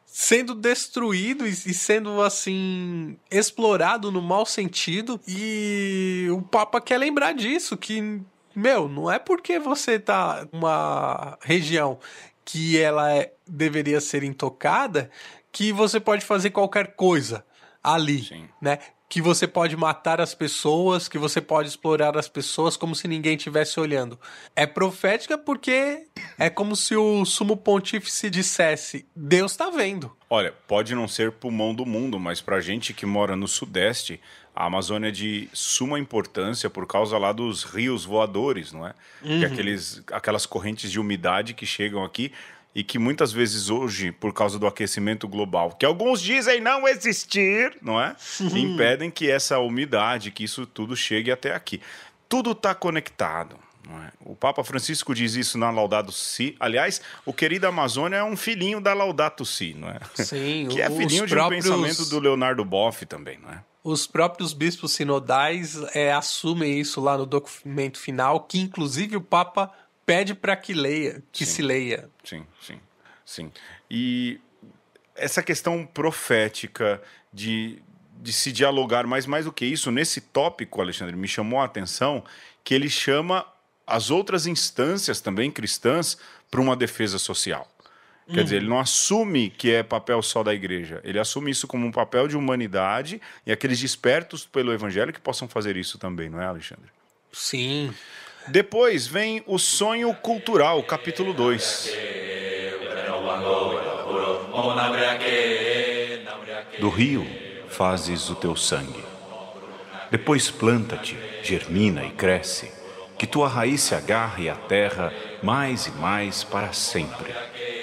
sendo destruído e, sendo assim explorado no mau sentido. E o Papa quer lembrar disso, que meu, não é porque você tá uma região que ela é, deveria ser intocada que você pode fazer qualquer coisa ali, Sim. né? Que você pode matar as pessoas, que você pode explorar as pessoas como se ninguém estivesse olhando. É profética porque é como se o sumo pontífice dissesse: Deus está vendo. Olha, pode não ser pulmão do mundo, mas para gente que mora no Sudeste, a Amazônia é de suma importância por causa lá dos rios voadores, não é? é uhum. aqueles, aquelas correntes de umidade que chegam aqui e que muitas vezes hoje, por causa do aquecimento global, que alguns dizem não existir, não é? Impedem que essa umidade, que isso tudo chegue até aqui. Tudo está conectado. É? O Papa Francisco diz isso na Laudato Si. Aliás, o querido Amazônia é um filhinho da Laudato Si, não é? Sim, que é filhinho de próprios... um pensamento do Leonardo Boff também, não é? Os próprios bispos sinodais é, assumem isso lá no documento final, que inclusive o Papa pede para que leia, que sim, se leia. Sim, sim, sim. E essa questão profética de, de se dialogar, mas mais do que isso, nesse tópico, Alexandre, me chamou a atenção que ele chama as outras instâncias também cristãs para uma defesa social. Quer dizer, uhum. ele não assume que é papel só da igreja. Ele assume isso como um papel de humanidade e aqueles despertos pelo evangelho que possam fazer isso também, não é, Alexandre? Sim. Depois vem o Sonho Cultural, capítulo 2. Do rio fazes o teu sangue. Depois planta-te, germina e cresce, que tua raiz se agarre à terra mais e mais para sempre.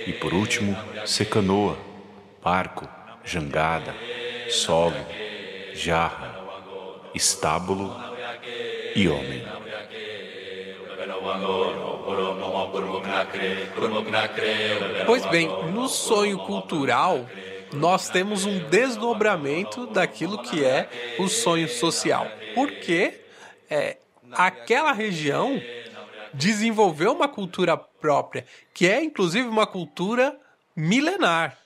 E por último, se canoa, barco, jangada, solo, jarra, estábulo e homem. Pois bem, no sonho cultural, nós temos um desdobramento daquilo que é o sonho social. Porque é, aquela região desenvolveu uma cultura própria, que é inclusive uma cultura milenar.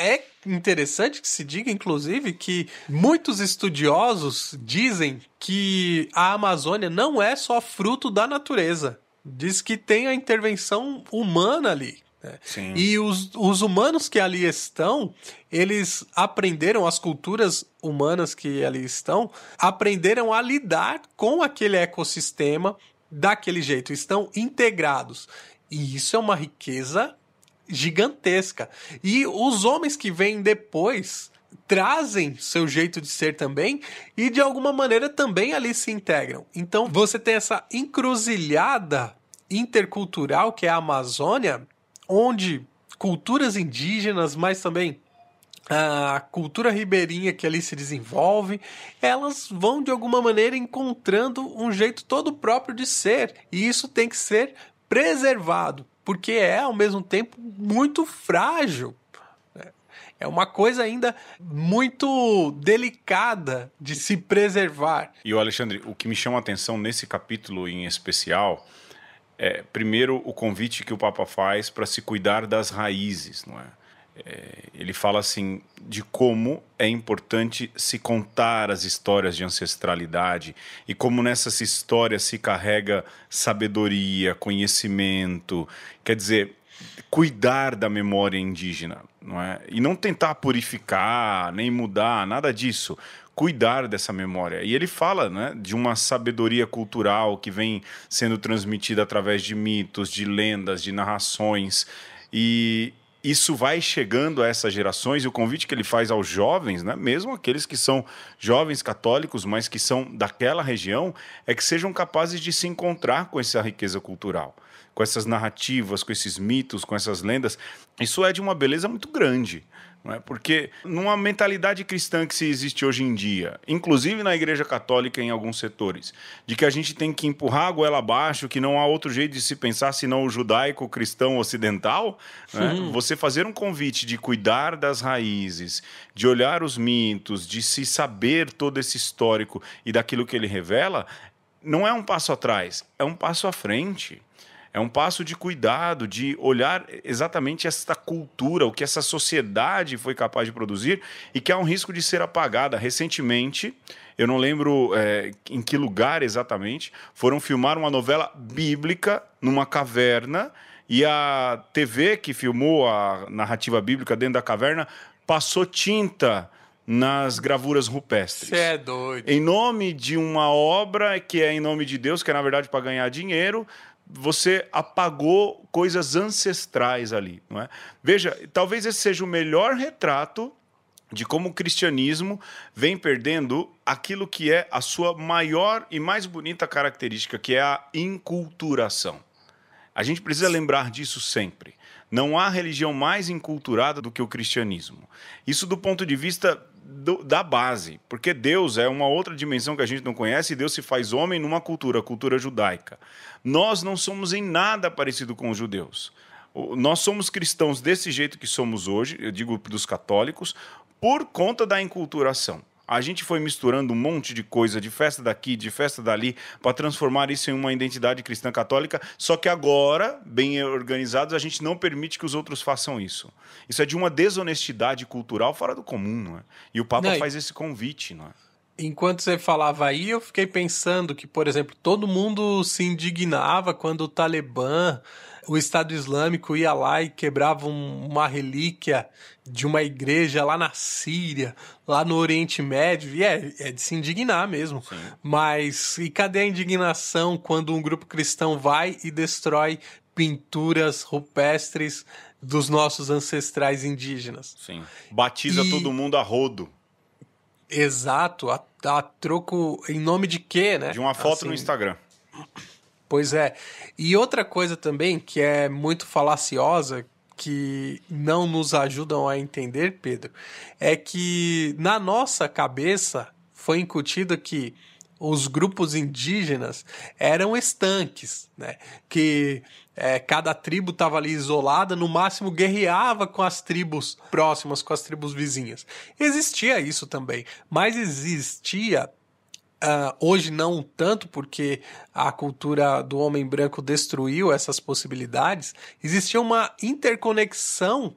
É interessante que se diga, inclusive, que muitos estudiosos dizem que a Amazônia não é só fruto da natureza. Diz que tem a intervenção humana ali. Né? E os, os humanos que ali estão, eles aprenderam, as culturas humanas que ali estão, aprenderam a lidar com aquele ecossistema daquele jeito, estão integrados. E isso é uma riqueza gigantesca. E os homens que vêm depois trazem seu jeito de ser também e de alguma maneira também ali se integram. Então você tem essa encruzilhada intercultural que é a Amazônia, onde culturas indígenas, mas também a cultura ribeirinha que ali se desenvolve, elas vão de alguma maneira encontrando um jeito todo próprio de ser, e isso tem que ser preservado porque é ao mesmo tempo muito frágil. É uma coisa ainda muito delicada de se preservar. E o Alexandre, o que me chama a atenção nesse capítulo em especial é, primeiro, o convite que o Papa faz para se cuidar das raízes, não é? É, ele fala assim de como é importante se contar as histórias de ancestralidade e como nessas histórias se carrega sabedoria, conhecimento, quer dizer, cuidar da memória indígena, não é? E não tentar purificar, nem mudar, nada disso. Cuidar dessa memória. E ele fala né, de uma sabedoria cultural que vem sendo transmitida através de mitos, de lendas, de narrações. E, isso vai chegando a essas gerações e o convite que ele faz aos jovens, né, mesmo aqueles que são jovens católicos, mas que são daquela região, é que sejam capazes de se encontrar com essa riqueza cultural, com essas narrativas, com esses mitos, com essas lendas. Isso é de uma beleza muito grande. Né? Porque numa mentalidade cristã que se existe hoje em dia, inclusive na Igreja Católica em alguns setores, de que a gente tem que empurrar a goela abaixo, que não há outro jeito de se pensar senão o judaico-cristão ocidental, né? você fazer um convite de cuidar das raízes, de olhar os mitos, de se saber todo esse histórico e daquilo que ele revela, não é um passo atrás, é um passo à frente. É um passo de cuidado, de olhar exatamente esta cultura, o que essa sociedade foi capaz de produzir e que há um risco de ser apagada. Recentemente, eu não lembro é, em que lugar exatamente, foram filmar uma novela bíblica numa caverna e a TV que filmou a narrativa bíblica dentro da caverna passou tinta nas gravuras rupestres. Você é doido. Em nome de uma obra que é em nome de Deus, que é na verdade para ganhar dinheiro, você apagou coisas ancestrais ali, não é? Veja, talvez esse seja o melhor retrato de como o cristianismo vem perdendo aquilo que é a sua maior e mais bonita característica, que é a inculturação. A gente precisa lembrar disso sempre. Não há religião mais enculturada do que o cristianismo. Isso do ponto de vista do, da base, porque Deus é uma outra dimensão que a gente não conhece e Deus se faz homem numa cultura, cultura judaica. Nós não somos em nada parecido com os judeus. Nós somos cristãos desse jeito que somos hoje, eu digo dos católicos, por conta da enculturação. A gente foi misturando um monte de coisa, de festa daqui, de festa dali, para transformar isso em uma identidade cristã católica. Só que agora, bem organizados, a gente não permite que os outros façam isso. Isso é de uma desonestidade cultural fora do comum, não é? E o Papa não, faz esse convite, não é? Enquanto você falava aí, eu fiquei pensando que, por exemplo, todo mundo se indignava quando o Talibã o Estado Islâmico ia lá e quebrava um, uma relíquia de uma igreja lá na Síria, lá no Oriente Médio, e é, é de se indignar mesmo. Sim. Mas e cadê a indignação quando um grupo cristão vai e destrói pinturas rupestres dos nossos ancestrais indígenas? Sim. Batiza e... todo mundo a rodo. Exato, a, a, troco em nome de quê, né? De uma foto assim... no Instagram. Pois é. E outra coisa também que é muito falaciosa, que não nos ajudam a entender, Pedro, é que na nossa cabeça foi incutido que os grupos indígenas eram estanques, né? Que é, cada tribo estava ali isolada, no máximo guerreava com as tribos próximas, com as tribos vizinhas. Existia isso também, mas existia Uh, hoje não tanto, porque a cultura do homem branco destruiu essas possibilidades, existia uma interconexão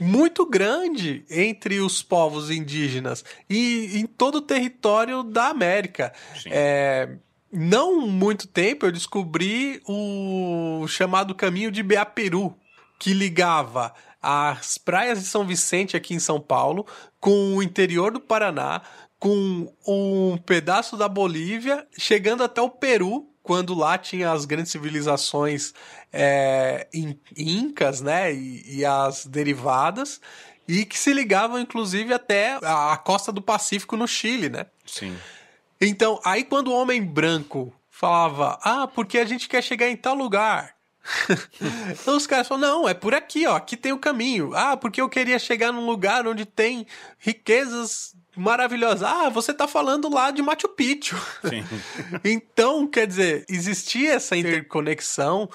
muito grande entre os povos indígenas e em todo o território da América. É, não muito tempo eu descobri o chamado caminho de Beaperu, que ligava as praias de São Vicente aqui em São Paulo com o interior do Paraná, com um pedaço da Bolívia, chegando até o Peru, quando lá tinha as grandes civilizações é, in, incas, né, e, e, as derivadas, e que se ligavam inclusive até a, a costa do Pacífico no Chile, né? Sim. Então, aí quando o homem branco falava, ah, porque a gente quer chegar em tal lugar. então os caras falam, não, é por aqui, ó, aqui tem o caminho. Ah, porque eu queria chegar num lugar onde tem riquezas maravilhosa. Ah, você tá falando lá de Machu Picchu. Sim. então, quer dizer, existia essa interconexão,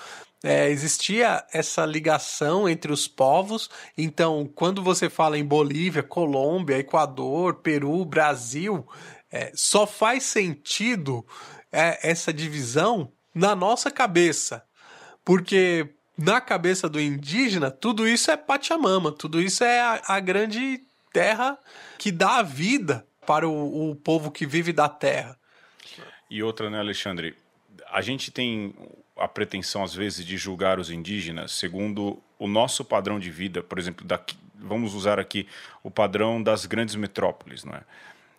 é, existia essa ligação entre os povos. Então, quando você fala em Bolívia, Colômbia, Equador, Peru, Brasil, é, só faz sentido é, essa divisão na nossa cabeça. Porque na cabeça do indígena, tudo isso é Pachamama, tudo isso é a, a grande terra que dá a vida para o, o povo que vive da terra. E outra, né, Alexandre? A gente tem a pretensão, às vezes, de julgar os indígenas segundo o nosso padrão de vida, por exemplo, daqui, vamos usar aqui o padrão das grandes metrópoles, não é?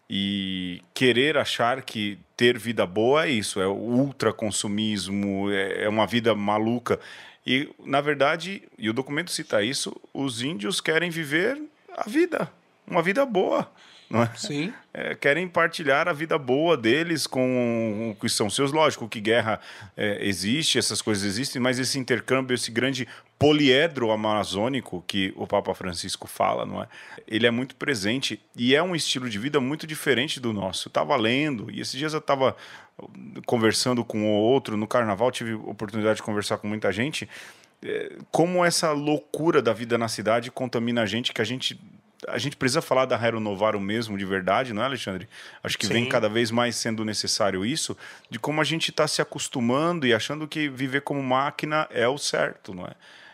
E querer achar que ter vida boa é isso, é o ultraconsumismo, é, é uma vida maluca. E, na verdade, e o documento cita isso, os índios querem viver a vida, uma vida boa. É? Sim. É, querem partilhar a vida boa deles com o que são seus. Lógico que guerra é, existe, essas coisas existem, mas esse intercâmbio, esse grande poliedro amazônico que o Papa Francisco fala, não é? Ele é muito presente e é um estilo de vida muito diferente do nosso. Estava lendo e esses dias eu estava conversando com o outro no Carnaval, tive oportunidade de conversar com muita gente. É, como essa loucura da vida na cidade contamina a gente que a gente a gente precisa falar da Renovar o mesmo de verdade, não é, Alexandre? Acho que Sim. vem cada vez mais sendo necessário isso, de como a gente está se acostumando e achando que viver como máquina é o certo, não é?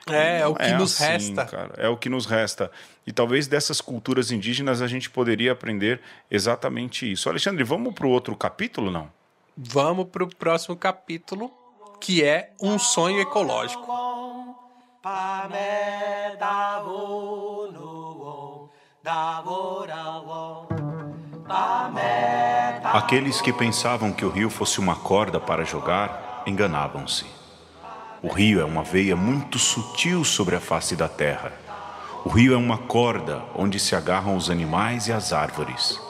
É, é o que é nos assim, resta. Cara, é o que nos resta. E talvez dessas culturas indígenas a gente poderia aprender exatamente isso. Alexandre, vamos para o outro capítulo, não? Vamos para o próximo capítulo, que é um sonho ecológico. Aqueles que pensavam que o rio fosse uma corda para jogar, enganavam-se. O rio é uma veia muito sutil sobre a face da terra. O rio é uma corda onde se agarram os animais e as árvores.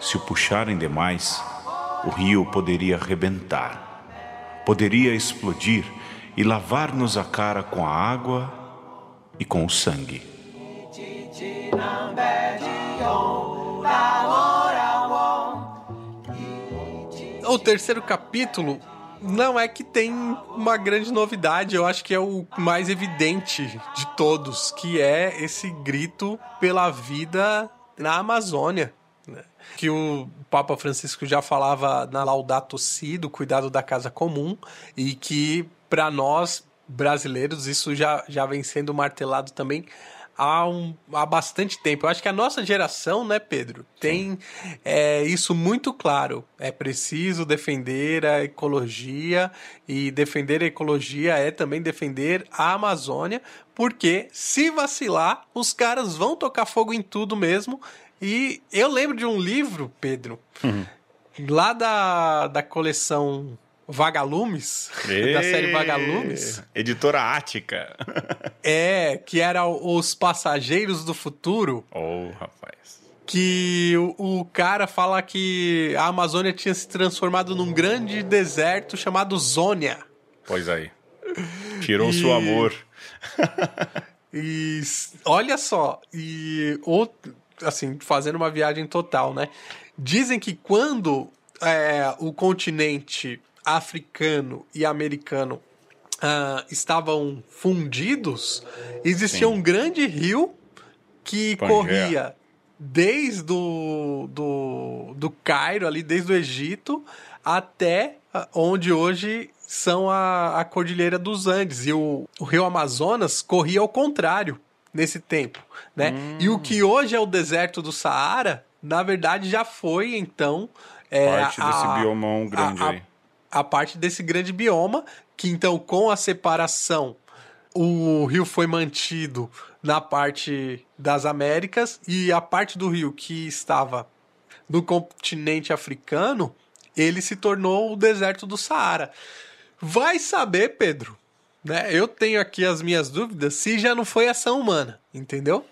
Se o puxarem demais, o rio poderia rebentar, poderia explodir e lavar-nos a cara com a água e com o sangue. O terceiro capítulo não é que tem uma grande novidade, eu acho que é o mais evidente de todos, que é esse grito pela vida na Amazônia. Né? Que o Papa Francisco já falava na Laudato Si, do cuidado da casa comum, e que para nós brasileiros isso já, já vem sendo martelado também há, um, há bastante tempo. Eu acho que a nossa geração, né, Pedro, tem é, isso muito claro. É preciso defender a ecologia e defender a ecologia é também defender a Amazônia, porque se vacilar, os caras vão tocar fogo em tudo mesmo. E eu lembro de um livro, Pedro, uhum. lá da, da coleção Vagalumes, da série Vagalumes. Editora Ática. é, que era Os Passageiros do Futuro. Oh, rapaz. Que o, o cara fala que a Amazônia tinha se transformado num grande deserto chamado Zônia. Pois aí. Tirou e... seu amor. e olha só, e outro, assim, fazendo uma viagem total, né? Dizem que quando é, o continente africano e americano uh, estavam fundidos, existia Sim. um grande rio que Pangea. corria desde o, do, do Cairo, ali desde o Egito, até ah, onde hoje são a, a Cordilheira dos Andes. E o, o rio Amazonas corria ao contrário nesse tempo, né? Hum. E o hum. que hoje é o deserto do Saara, na verdade já foi, então... É, Parte a, desse biomão grande a, aí a parte desse grande bioma, que então com a separação o rio foi mantido na parte das Américas e a parte do rio que estava no continente africano, ele se tornou o deserto do Saara. Vai saber, Pedro, né? Eu tenho aqui as minhas dúvidas se já não foi ação humana, entendeu?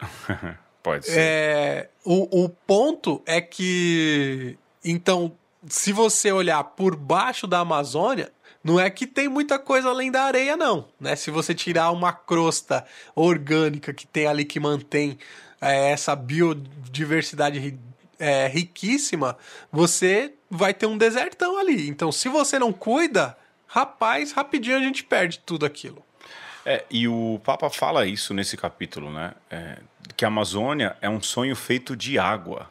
Pode ser. É, o, o ponto é que então se você olhar por baixo da Amazônia, não é que tem muita coisa além da areia, não. Né? Se você tirar uma crosta orgânica que tem ali que mantém é, essa biodiversidade é, riquíssima, você vai ter um desertão ali. Então, se você não cuida, rapaz, rapidinho a gente perde tudo aquilo. É, e o Papa fala isso nesse capítulo, né? É, que a Amazônia é um sonho feito de água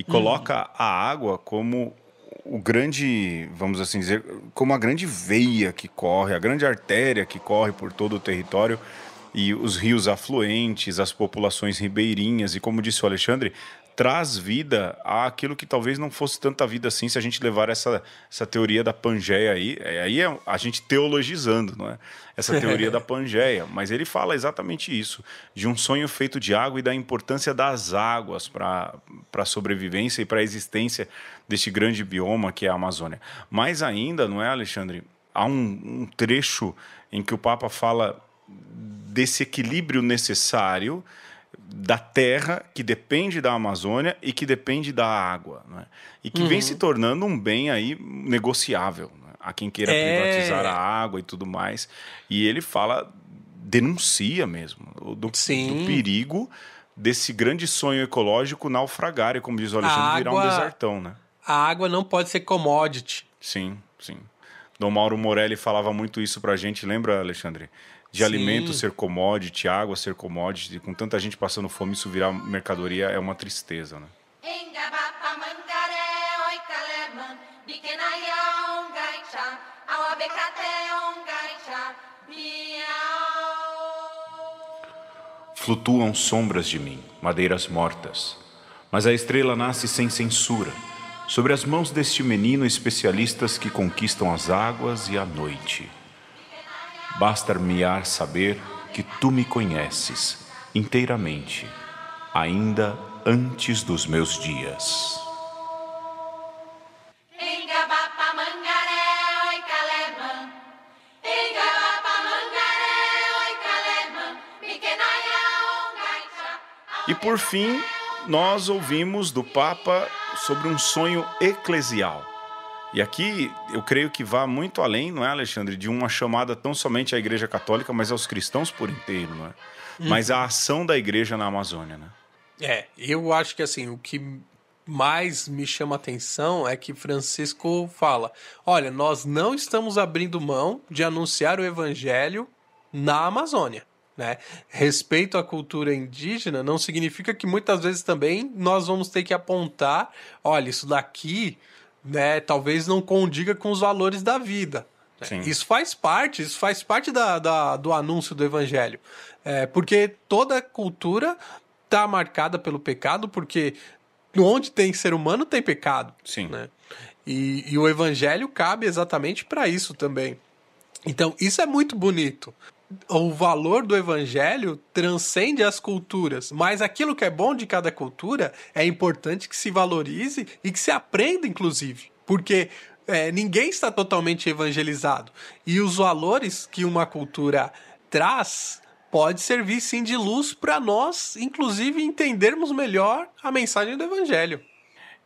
e uhum. coloca uhum. a água como o grande, vamos assim dizer, como a grande veia que corre, a grande artéria que corre por todo o território e os rios afluentes, as populações ribeirinhas e como disse o Alexandre, traz vida àquilo que talvez não fosse tanta vida assim se a gente levar essa, essa teoria da Pangeia aí. É, aí é a gente teologizando, não é? Essa teoria da Pangeia. Mas ele fala exatamente isso: de um sonho feito de água e da importância das águas para a sobrevivência e para a existência deste grande bioma que é a Amazônia. Mais ainda, não é, Alexandre? Há um, um trecho em que o Papa fala desse equilíbrio necessário da terra que depende da Amazônia e que depende da água, né? e que uhum. vem se tornando um bem aí negociável né? a quem queira é... privatizar a água e tudo mais. E ele fala, denuncia mesmo do, do perigo desse grande sonho ecológico naufragar e, como diz o Alexandre, água... virar um desertão, né? A água não pode ser commodity. Sim, sim. Dom Mauro Morelli falava muito isso pra gente, lembra, Alexandre? de Sim. alimento ser commodity, água ser commodity, com tanta gente passando fome, isso virar mercadoria é uma tristeza, né? Flutuam sombras de mim, madeiras mortas, mas a estrela nasce sem censura, sobre as mãos deste menino especialistas que conquistam as águas e a noite. Basta-me-ar saber que tu me conheces inteiramente, ainda antes dos meus dias. E por fim, nós ouvimos do Papa sobre um sonho eclesial. E aqui eu creio que vá muito além, não é, Alexandre, de uma chamada tão somente à Igreja Católica, mas aos cristãos por inteiro, não é? Hum. Mas a uhum. ação da Igreja na Amazônia, né? É, eu acho que assim, o que mais me chama atenção é que Francisco fala: olha, nós não estamos abrindo mão de anunciar o Evangelho na Amazônia. Né? Respeito à cultura indígena não significa que muitas vezes também nós vamos ter que apontar: olha, isso daqui né, talvez não condiga com os valores da vida. É, Sim. Isso faz parte, isso faz parte da, da do anúncio do evangelho. É, porque toda cultura está marcada pelo pecado, porque onde tem ser humano tem pecado. Sim. Né? E, e o evangelho cabe exatamente para isso também. Então, isso é muito bonito o valor do evangelho transcende as culturas, mas aquilo que é bom de cada cultura é importante que se valorize e que se aprenda, inclusive, porque é, ninguém está totalmente evangelizado e os valores que uma cultura traz pode servir sim de luz para nós, inclusive entendermos melhor a mensagem do evangelho.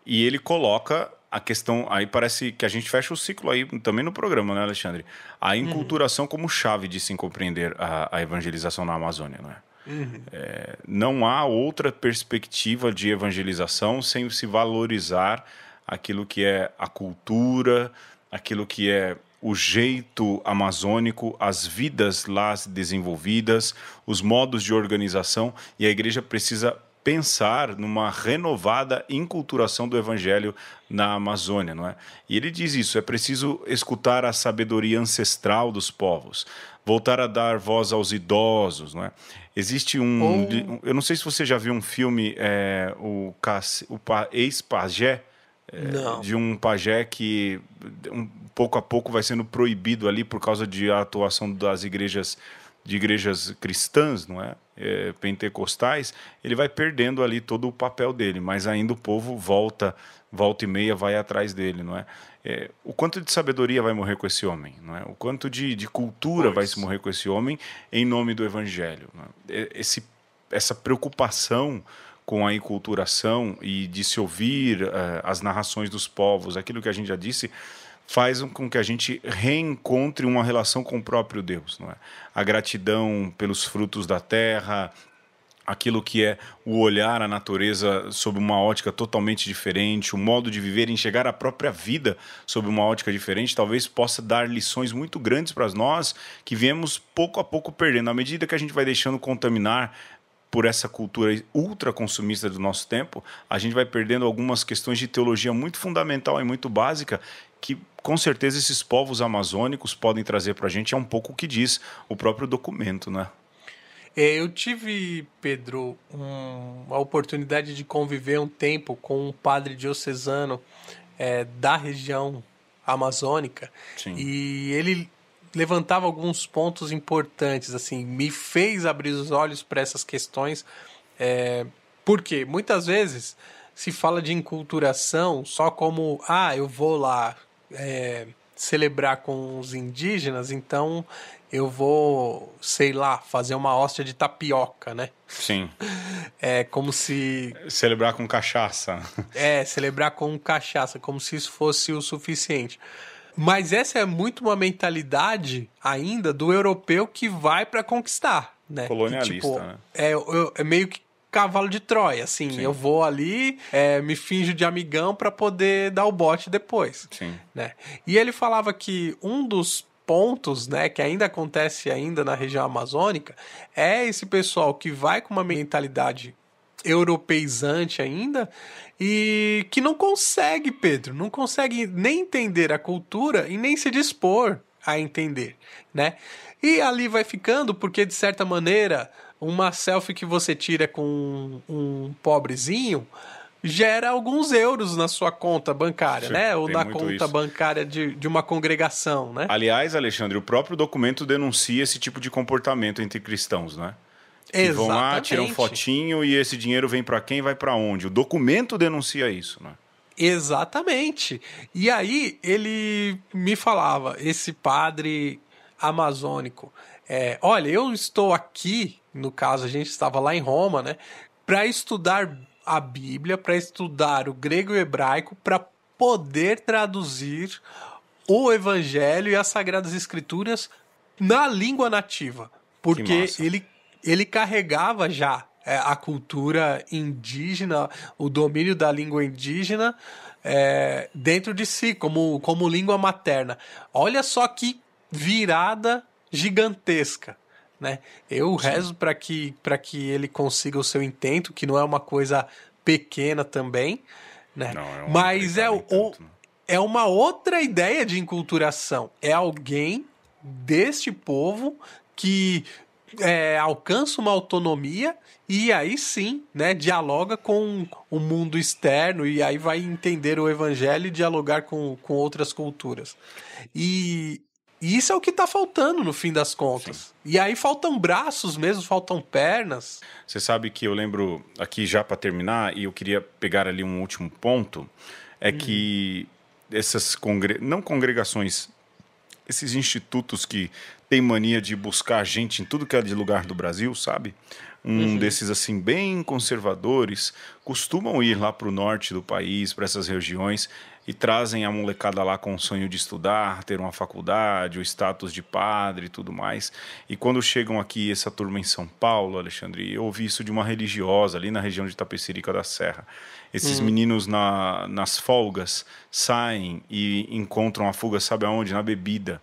E ele coloca a questão. Aí parece que a gente fecha o ciclo aí também no programa, né, Alexandre? A enculturação uhum. como chave de se compreender a, a evangelização na Amazônia, não é? Uhum. é? Não há outra perspectiva de evangelização sem se valorizar aquilo que é a cultura, aquilo que é o jeito amazônico, as vidas lá desenvolvidas, os modos de organização, e a igreja precisa pensar numa renovada inculturação do evangelho na Amazônia, não é? E ele diz isso, é preciso escutar a sabedoria ancestral dos povos, voltar a dar voz aos idosos, não é? Existe um, Ou... eu não sei se você já viu um filme, é, o, o ex-pajé, é, de um pajé que um, pouco a pouco vai sendo proibido ali por causa de atuação das igrejas de igrejas cristãs, não é? é? pentecostais, ele vai perdendo ali todo o papel dele, mas ainda o povo volta, volta e meia vai atrás dele, não é? é o quanto de sabedoria vai morrer com esse homem, não é? O quanto de, de cultura pois. vai se morrer com esse homem em nome do evangelho? É? é? Esse, essa preocupação com a enculturação e de se ouvir uh, as narrações dos povos, aquilo que a gente já disse, faz com que a gente reencontre uma relação com o próprio Deus, não é? A gratidão pelos frutos da terra, aquilo que é o olhar à natureza sob uma ótica totalmente diferente, o modo de viver, enxergar a própria vida sob uma ótica diferente, talvez possa dar lições muito grandes para nós que viemos pouco a pouco perdendo. À medida que a gente vai deixando contaminar por essa cultura ultra consumista do nosso tempo, a gente vai perdendo algumas questões de teologia muito fundamental e muito básica que com certeza esses povos amazônicos podem trazer para a gente é um pouco o que diz o próprio documento, né? É, eu tive, Pedro, um, a oportunidade de conviver um tempo com um padre diocesano é, da região amazônica Sim. e ele levantava alguns pontos importantes, assim, me fez abrir os olhos para essas questões, é, porque muitas vezes se fala de enculturação só como ah, eu vou lá é, celebrar com os indígenas, então eu vou, sei lá, fazer uma hóstia de tapioca, né? Sim. É como se. Celebrar com cachaça. É, celebrar com cachaça, como se isso fosse o suficiente. Mas essa é muito uma mentalidade ainda do europeu que vai para conquistar. Né? Tipo, Colonialista, tipo, né? É, é meio que cavalo de Troia, assim. Sim. Eu vou ali, é, me finjo de amigão para poder dar o bote depois. Sim. Né? E ele falava que um dos pontos, né, que ainda acontece ainda na região amazônica, é esse pessoal que vai com uma mentalidade europeizante ainda e que não consegue, Pedro, não consegue nem entender a cultura e nem se dispor a entender, né? E ali vai ficando porque de certa maneira uma selfie que você tira com um, pobrezinho gera alguns euros na sua conta bancária, Sim, né? Ou na conta isso. bancária de, de uma congregação, né? Aliás, Alexandre, o próprio documento denuncia esse tipo de comportamento entre cristãos, né? Que Exatamente. vão lá, tiram fotinho e esse dinheiro vem para quem, vai para onde. O documento denuncia isso, né? Exatamente. E aí ele me falava, esse padre amazônico, é, olha, eu estou aqui no caso a gente estava lá em Roma, né, para estudar a Bíblia, para estudar o grego e o hebraico, para poder traduzir o Evangelho e as Sagradas Escrituras na língua nativa, porque ele, ele carregava já é, a cultura indígena, o domínio da língua indígena é, dentro de si, como, como língua materna. Olha só que virada gigantesca né? Eu Sim. rezo para que para que ele consiga o seu intento, que não é uma coisa pequena também, né? Não, é um Mas é o, né? é uma outra ideia de enculturação. É alguém deste povo que é, alcança uma autonomia e aí sim, né, dialoga com o mundo externo e aí vai entender o evangelho e dialogar com, com outras culturas. E e isso é o que tá faltando no fim das contas. Sim. E aí faltam braços mesmo, faltam pernas. Você sabe que eu lembro, aqui já para terminar, e eu queria pegar ali um último ponto, é hum. que essas congre... não congregações, esses institutos que têm mania de buscar gente em tudo que é de lugar do Brasil, sabe? um uhum. desses assim bem conservadores, costumam ir lá para o norte do país, para essas regiões, e trazem a molecada lá com o sonho de estudar, ter uma faculdade, o status de padre e tudo mais. E quando chegam aqui, essa turma em São Paulo, Alexandre, eu ouvi isso de uma religiosa ali na região de Tapecerica da Serra. Esses uhum. meninos na, nas folgas saem e encontram a fuga, sabe aonde? Na bebida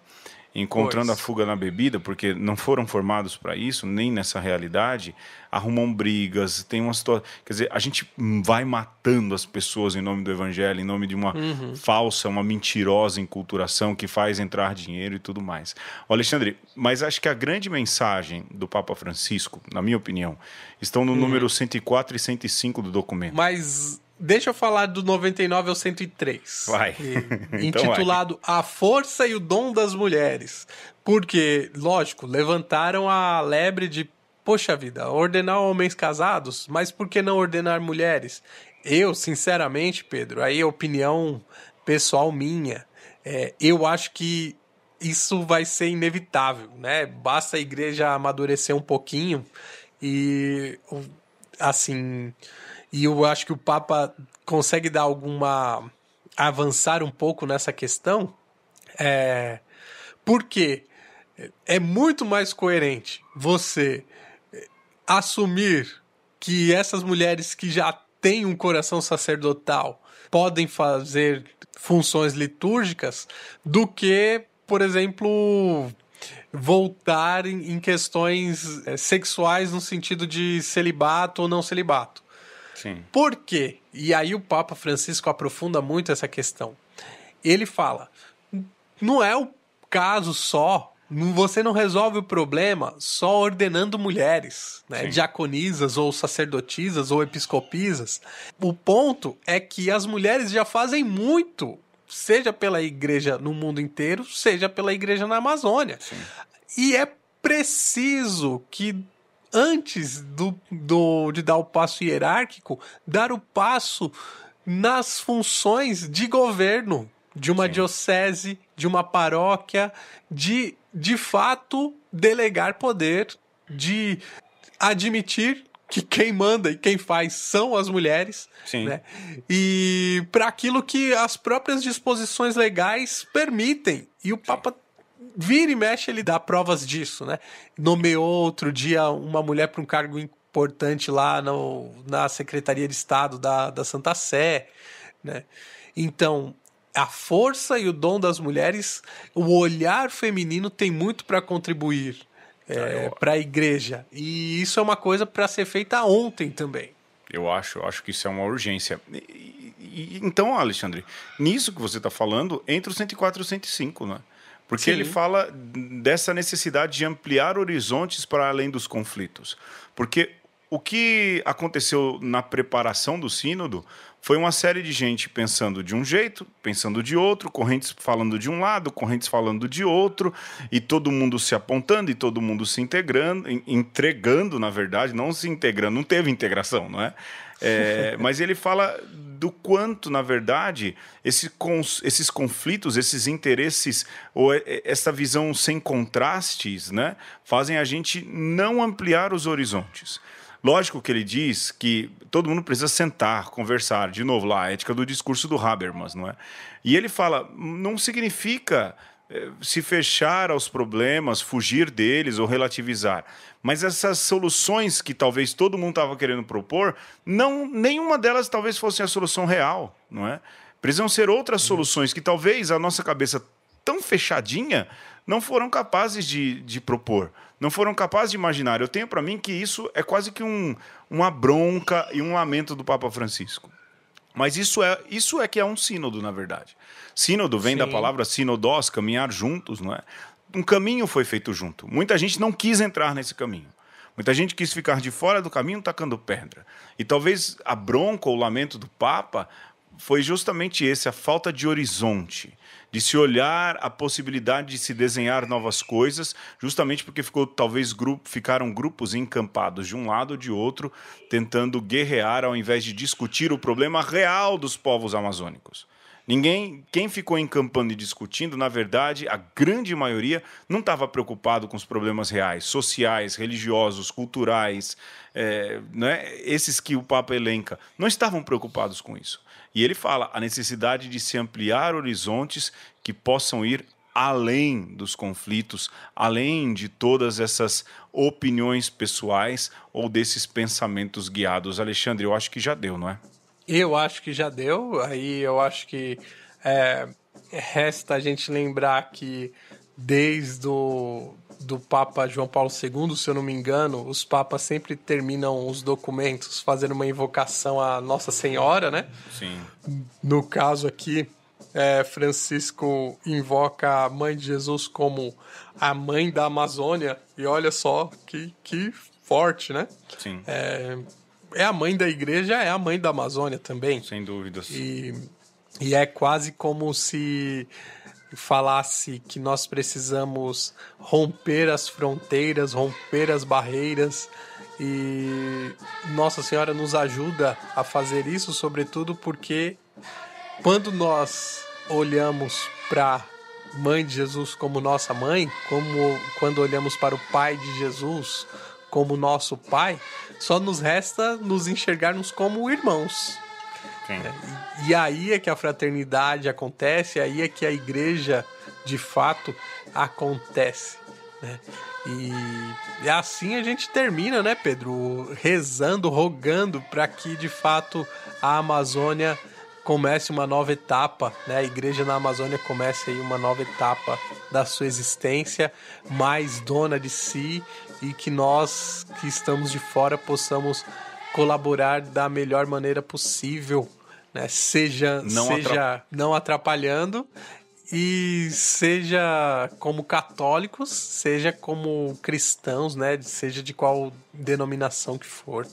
encontrando pois. a fuga na bebida, porque não foram formados para isso, nem nessa realidade, arrumam brigas, tem uma situação. Quer dizer, a gente vai matando as pessoas em nome do evangelho, em nome de uma uhum. falsa, uma mentirosa enculturação que faz entrar dinheiro e tudo mais. Ô Alexandre, mas acho que a grande mensagem do Papa Francisco, na minha opinião, estão no uhum. número 104 e 105 do documento. Mas Deixa eu falar do 99 ao 103. Vai. E, então intitulado vai. A Força e o Dom das Mulheres. Porque, lógico, levantaram a lebre de, poxa vida, ordenar homens casados, mas por que não ordenar mulheres? Eu, sinceramente, Pedro, aí é opinião pessoal minha. É, eu acho que isso vai ser inevitável, né? Basta a igreja amadurecer um pouquinho e, assim, e eu acho que o Papa consegue dar alguma. avançar um pouco nessa questão. É, porque é muito mais coerente você é, assumir que essas mulheres que já têm um coração sacerdotal podem fazer funções litúrgicas do que, por exemplo, voltar em questões é, sexuais no sentido de celibato ou não celibato. Sim. Por quê? E aí o Papa Francisco aprofunda muito essa questão. Ele fala: não é o caso só, você não resolve o problema só ordenando mulheres, né? diaconisas ou sacerdotisas ou episcopisas. O ponto é que as mulheres já fazem muito, seja pela igreja no mundo inteiro, seja pela igreja na Amazônia. Sim. E é preciso que antes do, do, de dar o passo hierárquico, dar o passo nas funções de governo de uma Sim. diocese, de uma paróquia, de de fato delegar poder, de admitir que quem manda e quem faz são as mulheres, Sim. né? E para aquilo que as próprias disposições legais permitem. E o Papa Sim vira e mexe ele dá provas disso, né? Nomeou outro dia uma mulher para um cargo importante lá no, na Secretaria de Estado da, da Santa Sé, né? Então, a força e o dom das mulheres, o olhar feminino tem muito para contribuir é, é para a igreja. E isso é uma coisa para ser feita ontem também. Eu acho, eu acho que isso é uma urgência. E, e, então, Alexandre, nisso que você está falando, entre o 104 e o 105, né? Porque Sim. ele fala dessa necessidade de ampliar horizontes para além dos conflitos. Porque o que aconteceu na preparação do Sínodo foi uma série de gente pensando de um jeito, pensando de outro, correntes falando de um lado, correntes falando de outro, e todo mundo se apontando e todo mundo se integrando, entregando, na verdade, não se integrando, não teve integração, não é? É, mas ele fala do quanto, na verdade, esse, esses conflitos, esses interesses, ou essa visão sem contrastes, né, fazem a gente não ampliar os horizontes. Lógico que ele diz que todo mundo precisa sentar, conversar, de novo lá, a ética do discurso do Habermas, não é? E ele fala, hum, não significa eh, se fechar aos problemas, fugir deles ou relativizar. Mas essas soluções que talvez todo mundo estava querendo propor, não nenhuma delas talvez fosse a solução real, não é? Precisam ser outras uhum. soluções que talvez a nossa cabeça tão fechadinha não foram capazes de, de propor, não foram capazes de imaginar. Eu tenho para mim que isso é quase que um, uma bronca e um lamento do Papa Francisco. Mas isso é, isso é que é um sínodo, na verdade. Sínodo vem Sim. da palavra sinodós, caminhar juntos, não é? Um caminho foi feito junto. Muita gente não quis entrar nesse caminho. Muita gente quis ficar de fora do caminho tacando pedra. E talvez a bronca ou o lamento do Papa foi justamente esse, a falta de horizonte de se olhar a possibilidade de se desenhar novas coisas, justamente porque ficou talvez grupo, ficaram grupos encampados de um lado ou de outro, tentando guerrear ao invés de discutir o problema real dos povos amazônicos. Ninguém, quem ficou encampando e discutindo, na verdade, a grande maioria não estava preocupado com os problemas reais, sociais, religiosos, culturais, é, né? esses que o Papa elenca, não estavam preocupados com isso. E ele fala a necessidade de se ampliar horizontes que possam ir além dos conflitos, além de todas essas opiniões pessoais ou desses pensamentos guiados. Alexandre, eu acho que já deu, não é? Eu acho que já deu. Aí eu acho que é, resta a gente lembrar que desde o do Papa João Paulo II, se eu não me engano, os papas sempre terminam os documentos fazendo uma invocação à Nossa Senhora, né? Sim. No caso aqui, é, Francisco invoca a mãe de Jesus como a mãe da Amazônia, e olha só que, que forte, né? Sim. É, é a mãe da igreja, é a mãe da Amazônia também. Sem dúvidas. E, e é quase como se falasse que nós precisamos romper as fronteiras, romper as barreiras. E Nossa Senhora nos ajuda a fazer isso, sobretudo porque quando nós olhamos para a Mãe de Jesus como nossa mãe, como quando olhamos para o Pai de Jesus como nosso Pai, só nos resta nos enxergarmos como irmãos é, e aí é que a fraternidade acontece, aí é que a igreja de fato acontece. Né? E, e assim a gente termina, né, Pedro? Rezando, rogando para que de fato a Amazônia comece uma nova etapa, né? A igreja na Amazônia comece aí uma nova etapa da sua existência, mais dona de si e que nós que estamos de fora possamos colaborar da melhor maneira possível, né? Seja não, seja atrap não atrapalhando e seja como católicos, seja como cristãos, né? Seja de qual denominação que for.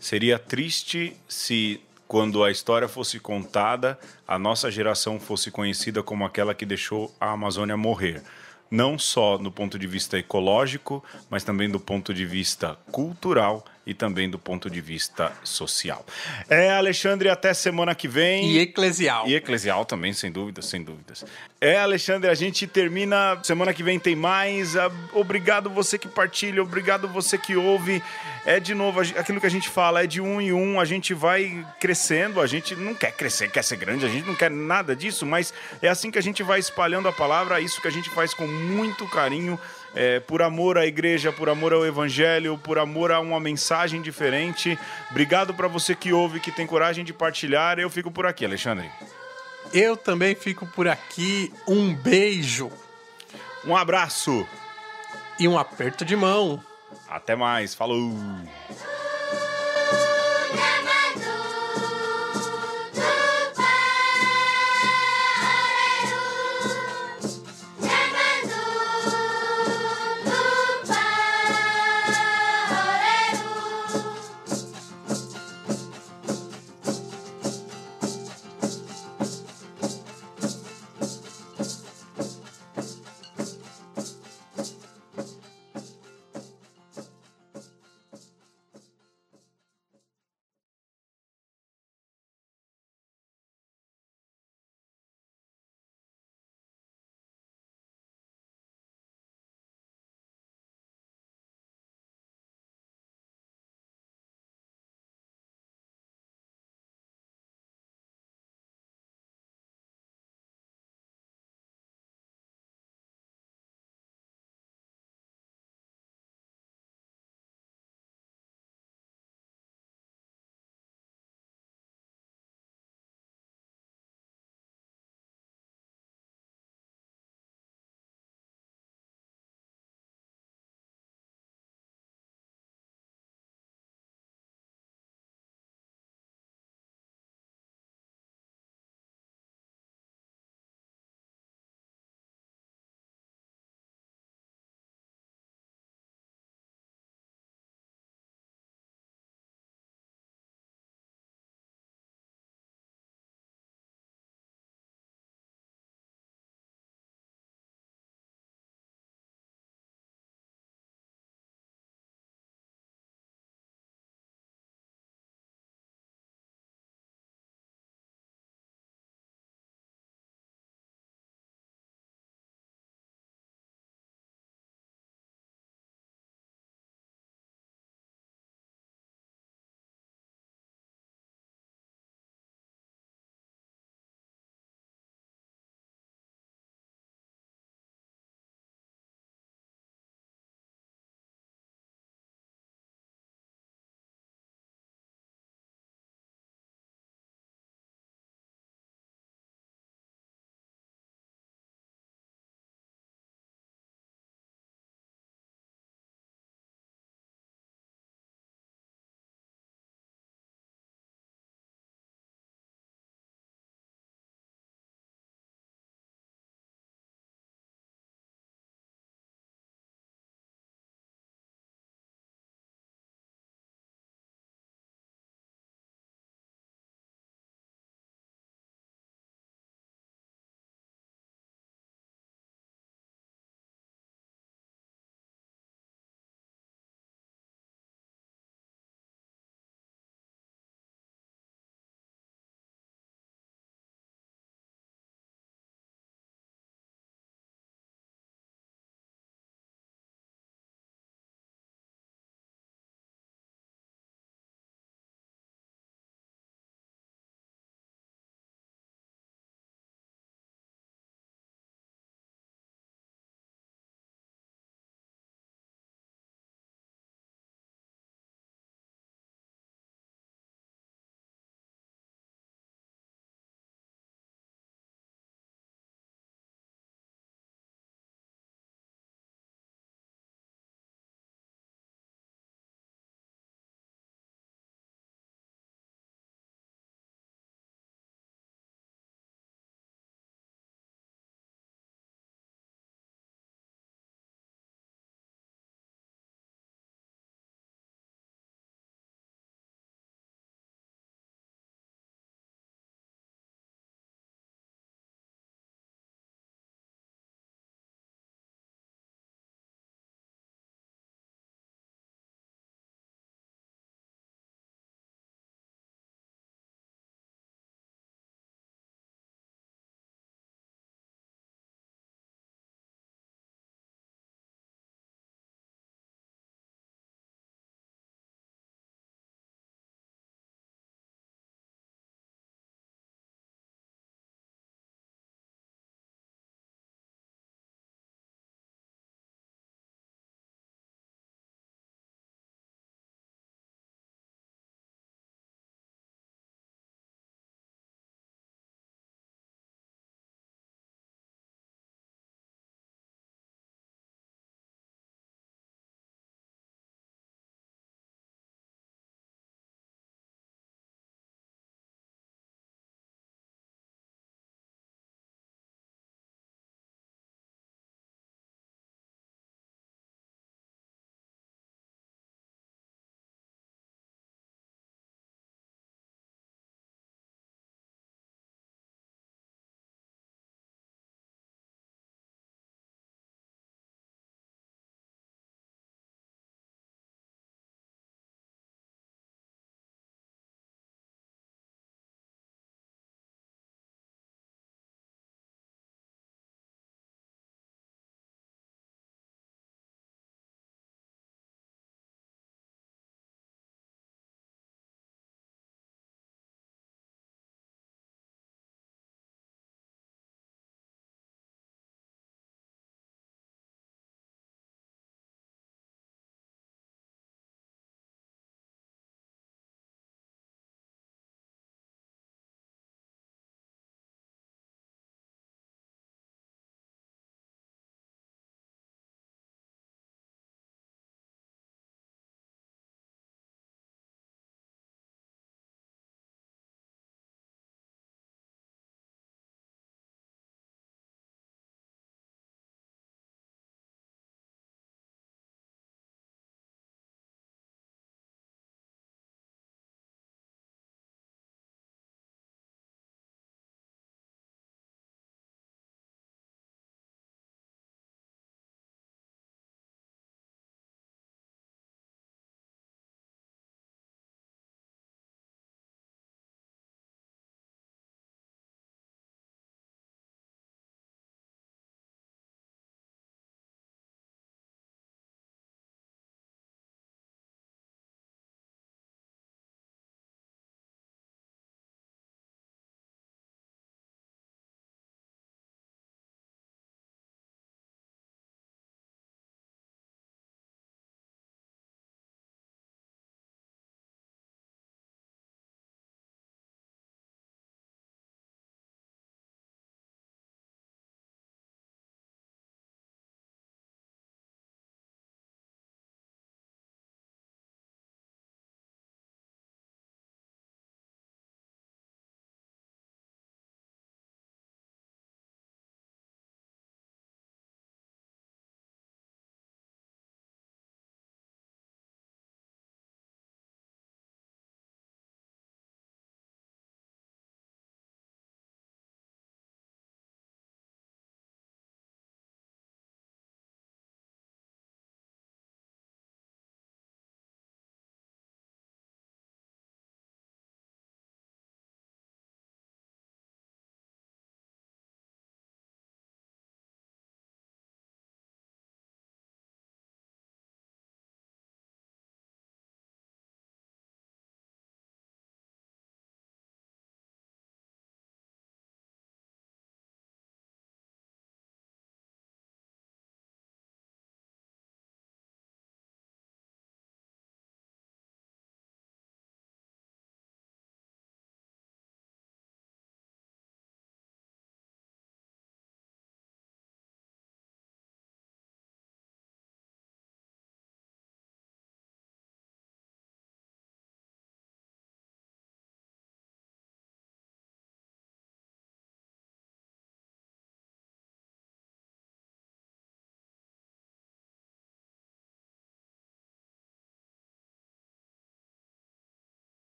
Seria triste se quando a história fosse contada, a nossa geração fosse conhecida como aquela que deixou a Amazônia morrer. Não só no ponto de vista ecológico, mas também do ponto de vista cultural e também do ponto de vista social. É, Alexandre, até semana que vem. E eclesial. E eclesial também, sem dúvidas, sem dúvidas. É, Alexandre, a gente termina. Semana que vem tem mais. Ah, obrigado você que partilha, obrigado você que ouve. É de novo aquilo que a gente fala, é de um em um, a gente vai crescendo, a gente não quer crescer, quer ser grande, a gente não quer nada disso, mas é assim que a gente vai espalhando a palavra, é isso que a gente faz com muito carinho. É, por amor à igreja, por amor ao evangelho, por amor a uma mensagem diferente. Obrigado para você que ouve, que tem coragem de partilhar. Eu fico por aqui, Alexandre. Eu também fico por aqui. Um beijo. Um abraço. E um aperto de mão. Até mais. Falou.